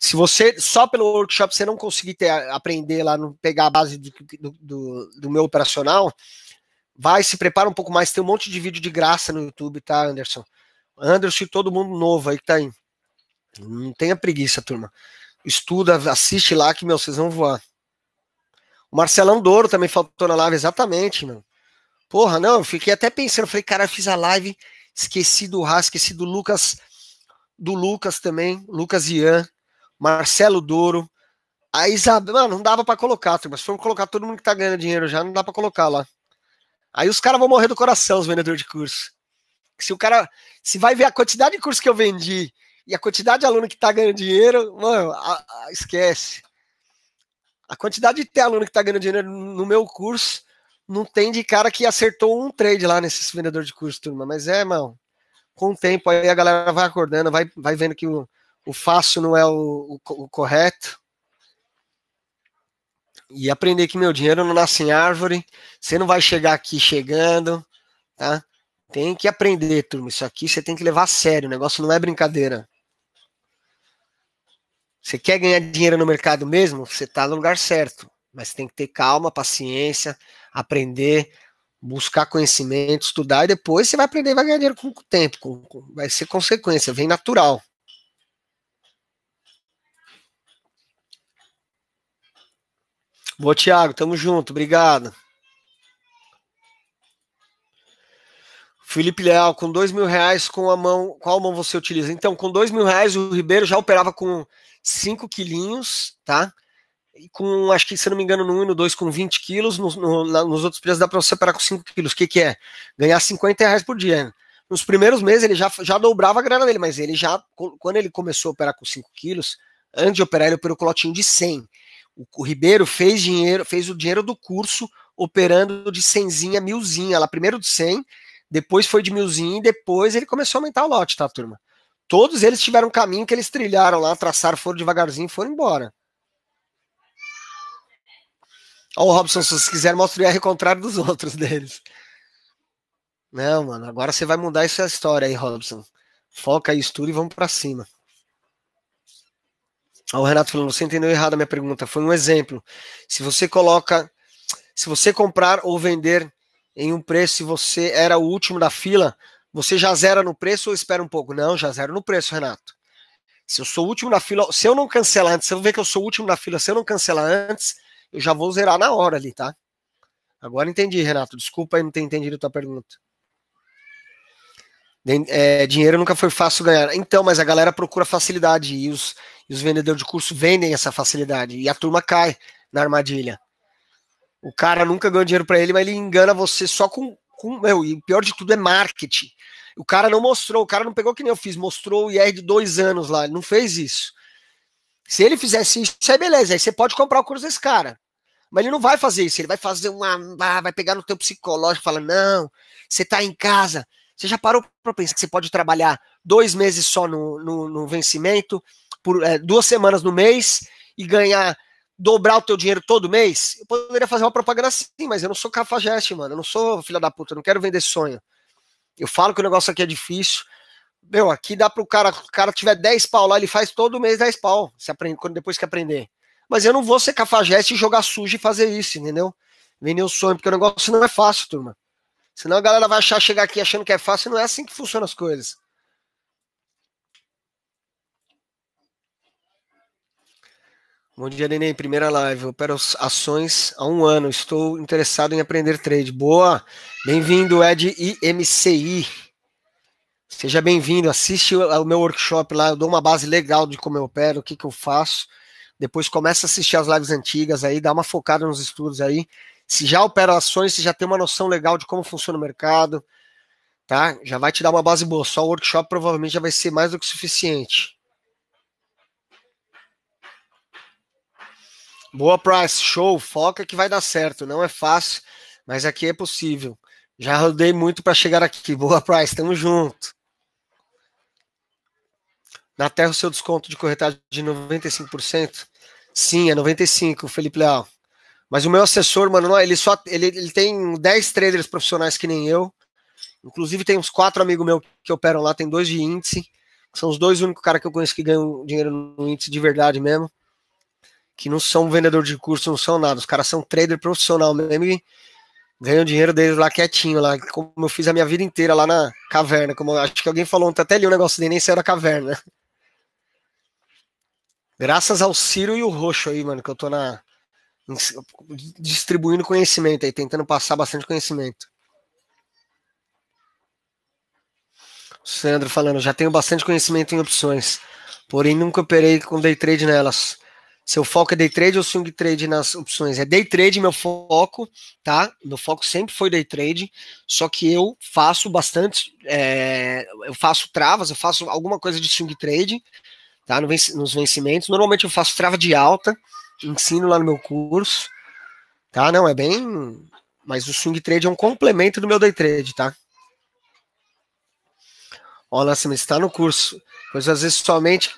Se você só pelo workshop você não conseguir ter, aprender lá, não pegar a base do, do, do, meu operacional, vai, se prepara um pouco mais. Tem um monte de vídeo de graça no YouTube, tá, Anderson? Anderson e todo mundo novo aí que tá aí. Não tenha preguiça, turma. Estuda, assiste lá que, meu, vocês vão voar. O Marcelão Douro também faltou na live, exatamente, mano. Porra, não, eu fiquei até pensando, falei, cara, eu fiz a live, esqueci do Ra, esqueci do Lucas, do Lucas também, Lucas Ian, Marcelo Douro. A Isabel, mano, não dava para colocar, mas se for colocar todo mundo que tá ganhando dinheiro já, não dá para colocar lá. Aí os caras vão morrer do coração, os vendedores de curso. Se o cara, se vai ver a quantidade de curso que eu vendi e a quantidade de aluno que tá ganhando dinheiro, mano, a, a, esquece. A quantidade de aluno que tá ganhando dinheiro no meu curso, não tem de cara que acertou um trade lá nesses vendedores de curso, turma. Mas é, mano, com o tempo aí a galera vai acordando, vai, vai vendo que o, o fácil não é o, o, o correto. E aprender que meu dinheiro não nasce em árvore, você não vai chegar aqui chegando, tá? Tem que aprender, turma. Isso aqui você tem que levar a sério. O negócio não é brincadeira. Você quer ganhar dinheiro no mercado mesmo? Você está no lugar certo. Mas tem que ter calma, paciência, aprender, buscar conhecimento, estudar e depois você vai aprender e vai ganhar dinheiro com o tempo. Com, com, vai ser consequência, vem natural. Boa, Thiago. Tamo junto. Obrigado. Felipe Leal, com dois mil reais com a mão, qual mão você utiliza? Então, com dois mil reais o Ribeiro já operava com cinco quilinhos, tá? E com, acho que se não me engano, no 1 e no 2 com 20 quilos, no, no, na, nos outros preços dá para você operar com 5 quilos. O que, que é? Ganhar 50 reais por dia. Né? Nos primeiros meses ele já, já dobrava a grana dele, mas ele já, quando ele começou a operar com 5 quilos, antes de operar ele operou com lotinho de 100 o, Ribeiro fez dinheiro, fez o dinheiro do curso operando de cenzinha, milzinha, lá primeiro de 100, depois foi de milzinho e depois ele começou a aumentar o lote, tá, turma? Todos eles tiveram um caminho que eles trilharam lá, traçaram, foram devagarzinho e foram embora. Ó, o Robson, se vocês quiserem, mostra o R contrário dos outros deles. Não, mano, agora você vai mudar essa é história aí, Robson. Foca aí, estuda e vamos para cima o Renato falando, você entendeu errado a minha pergunta. Foi um exemplo. Se você coloca, se você comprar ou vender em um preço e você era o último da fila, você já zera no preço ou espera um pouco? Não, já zero no preço, Renato. Se eu sou o último da fila, se eu não cancelar antes, se eu ver que eu sou o último da fila, se eu não cancelar antes, eu já vou zerar na hora ali, tá? Agora entendi, Renato. Desculpa aí não ter entendido a tua pergunta. É, dinheiro nunca foi fácil ganhar. Então, mas a galera procura facilidade e os, e os vendedores de curso vendem essa facilidade e a turma cai na armadilha. O cara nunca ganhou dinheiro para ele, mas ele engana você só com, com meu, e o pior de tudo é marketing. O cara não mostrou, o cara não pegou que nem eu fiz, mostrou o IR de dois anos lá, ele não fez isso. Se ele fizesse isso, aí é beleza, aí você pode comprar o curso desse cara. Mas ele não vai fazer isso, ele vai fazer uma. Vai pegar no teu psicológico e fala: não, você tá em casa, você já parou para pensar que você pode trabalhar dois meses só no, no, no vencimento, por é, duas semanas no mês e ganhar, dobrar o teu dinheiro todo mês? Eu poderia fazer uma propaganda assim, mas eu não sou cafajeste, mano. Eu não sou filha da puta, eu não quero vender sonho. Eu falo que o negócio aqui é difícil. Meu, aqui dá pro cara, o cara tiver 10 pau lá, ele faz todo mês 10 pau, se aprende, depois que aprender. Mas eu não vou ser cafajeste e jogar sujo e fazer isso, entendeu? Vender o sonho, porque o negócio não é fácil, turma. Senão a galera vai achar chegar aqui achando que é fácil, não é assim que funcionam as coisas. Bom dia, Neném. Primeira live. Eu opero ações há um ano. Estou interessado em aprender trade. Boa! Bem-vindo, Ed IMCI. Seja bem-vindo. Assiste o meu workshop lá. Eu dou uma base legal de como eu opero, o que, que eu faço. Depois começa a assistir as lives antigas aí, dá uma focada nos estudos aí se já opera ações, você já tem uma noção legal de como funciona o mercado, tá? Já vai te dar uma base boa. Só o workshop provavelmente já vai ser mais do que suficiente. Boa price, show, foca que vai dar certo. Não é fácil, mas aqui é possível. Já rodei muito para chegar aqui. Boa price, tamo junto. Na Terra, o seu desconto de corretagem de 95%? Sim, é 95%, Felipe Leal. Mas o meu assessor, mano, ele só ele, ele tem 10 traders profissionais que nem eu. Inclusive tem uns quatro amigos meus que operam lá, tem dois de índice. São os dois únicos caras que eu conheço que ganham dinheiro no índice de verdade mesmo. Que não são vendedor de curso, não são nada. Os caras são trader profissional mesmo e ganham dinheiro deles lá quietinho, lá, como eu fiz a minha vida inteira lá na caverna. Como acho que alguém falou ontem, até ali um negócio dele, nem saiu da caverna. Graças ao Ciro e o Roxo aí, mano, que eu tô na, distribuindo conhecimento aí, tentando passar bastante conhecimento. O Sandro falando, já tenho bastante conhecimento em opções, porém nunca operei com day trade nelas. Seu foco é day trade ou swing trade nas opções? É day trade meu foco, tá? Meu foco sempre foi day trade, só que eu faço bastante, é, eu faço travas, eu faço alguma coisa de swing trade, tá? Nos vencimentos. Normalmente eu faço trava de alta, ensino lá no meu curso, tá? Não, é bem. Mas o swing trade é um complemento do meu day trade, tá? Ó, Nascimento, está no curso. Pois às vezes somente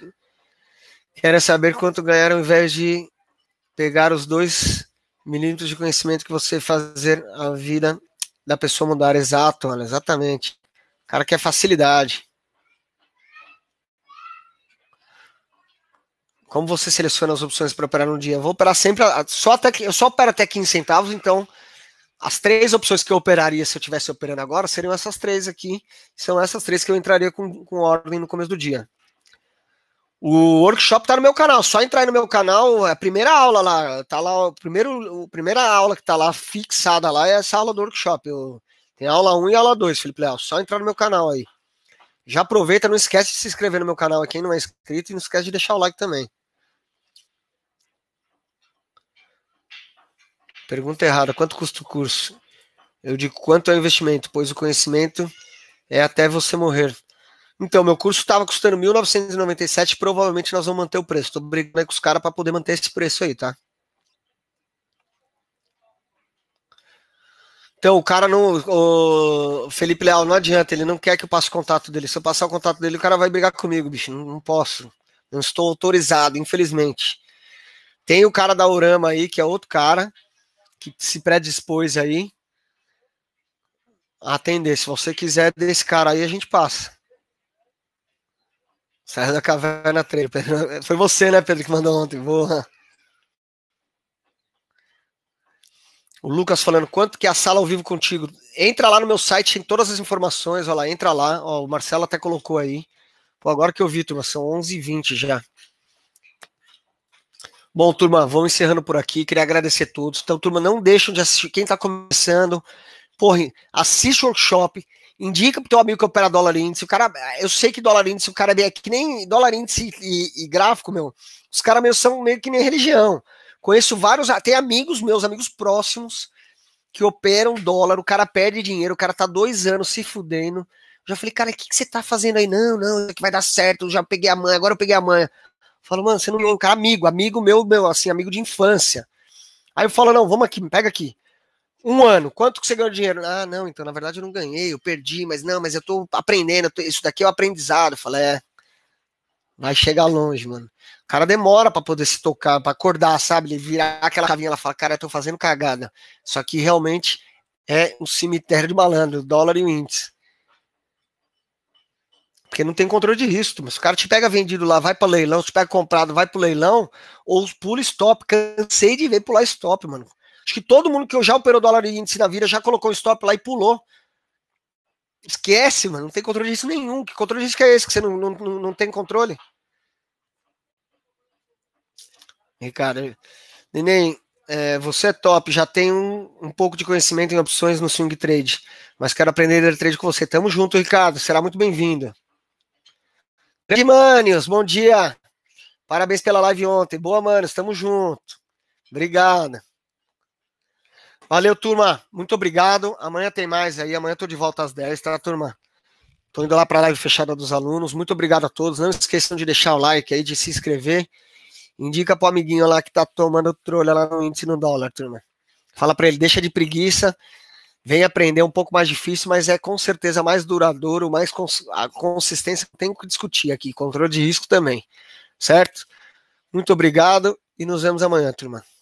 quero saber quanto ganharam ao invés de pegar os dois milímetros de conhecimento que você fazer a vida da pessoa mudar. Exato, olha, exatamente. O cara quer facilidade. Como você seleciona as opções para operar no dia? Eu vou operar sempre, só até, eu só opero até 15 centavos, então as três opções que eu operaria se eu estivesse operando agora seriam essas três aqui. São essas três que eu entraria com, com ordem no começo do dia. O workshop está no meu canal, só entrar no meu canal, é a primeira aula lá, tá lá, o primeiro, a primeira aula que tá lá fixada lá é essa aula do workshop. Eu, tem aula 1 e aula 2, Felipe Leal, só entrar no meu canal aí. Já aproveita, não esquece de se inscrever no meu canal aqui, quem não é inscrito, e não esquece de deixar o like também. Pergunta errada: quanto custa o curso? Eu digo quanto é o investimento, pois o conhecimento é até você morrer. Então, meu curso estava custando 1.997, provavelmente nós vamos manter o preço. Estou brigando aí com os caras para poder manter esse preço aí, tá? Então, o cara não. O Felipe Leal, não adianta, ele não quer que eu passe o contato dele. Se eu passar o contato dele, o cara vai brigar comigo, bicho. Não, não posso. Não estou autorizado, infelizmente. Tem o cara da Urama aí, que é outro cara, que se predispôs aí a atender. Se você quiser desse cara aí, a gente passa. Serra da caverna 3, Pedro. Foi você, né, Pedro, que mandou ontem. Boa. O Lucas falando quanto que é a sala ao vivo contigo. Entra lá no meu site, tem todas as informações. Olha lá, entra lá. Ó, o Marcelo até colocou aí. Pô, agora que eu vi, turma, são 11h20 já. Bom, turma, vamos encerrando por aqui. Queria agradecer a todos. Então, turma, não deixam de assistir. Quem está começando, porra, assiste o workshop. Indica pro teu amigo que opera dólar índice. O cara, eu sei que dólar índice, o cara é que nem dólar índice e, e, gráfico, meu. Os caras meus são meio que nem religião. Conheço vários, até amigos meus, amigos próximos, que operam dólar. O cara perde dinheiro, o cara tá dois anos se fudendo. Já falei, cara, o que, que você tá fazendo aí? Não, não, que vai dar certo. Já peguei a manha, agora eu peguei a manha. Falo, mano, você não é um cara amigo, amigo meu, meu, assim, amigo de infância. Aí eu falo, não, vamos aqui, pega aqui. Um ano, quanto que você ganhou de dinheiro? Ah, não, então, na verdade eu não ganhei, eu perdi, mas não, mas eu tô aprendendo, eu tô, isso daqui é o um aprendizado. Falei, é, vai chegar longe, mano. O cara demora para poder se tocar, para acordar, sabe? Ele virar aquela cavinha, ela fala, cara, eu tô fazendo cagada. Só que realmente é um cemitério de malandro, dólar e o índice. Porque não tem controle de risco. Mas o cara te pega vendido lá, vai para leilão, te pega comprado, vai para leilão, ou pula stop. Cansei de ver pular stop, mano. Acho que todo mundo que eu já operou dólar e índice na vida já colocou stop lá e pulou. Esquece, mano. Não tem controle de risco nenhum. Que controle de risco é esse que você não, não, não tem controle? Ricardo, neném, é, você é top. Já tem um, um pouco de conhecimento em opções no swing trade, mas quero aprender a trade com você. Tamo junto, Ricardo. Será muito bem-vindo. Grande Manios, bom dia. Parabéns pela live ontem. Boa, Manios, tamo junto. Obrigado. Valeu, turma. Muito obrigado. Amanhã tem mais aí. Amanhã tô de volta às 10, tá, turma? Tô indo lá para a live fechada dos alunos. Muito obrigado a todos. Não esqueçam de deixar o like aí, de se inscrever. Indica pro amiguinho lá que tá tomando trolha lá no índice no dólar, turma. Fala para ele, deixa de preguiça vem aprender um pouco mais difícil, mas é com certeza mais duradouro, mais cons a consistência tem que discutir aqui, controle de risco também, certo? Muito obrigado e nos vemos amanhã, turma.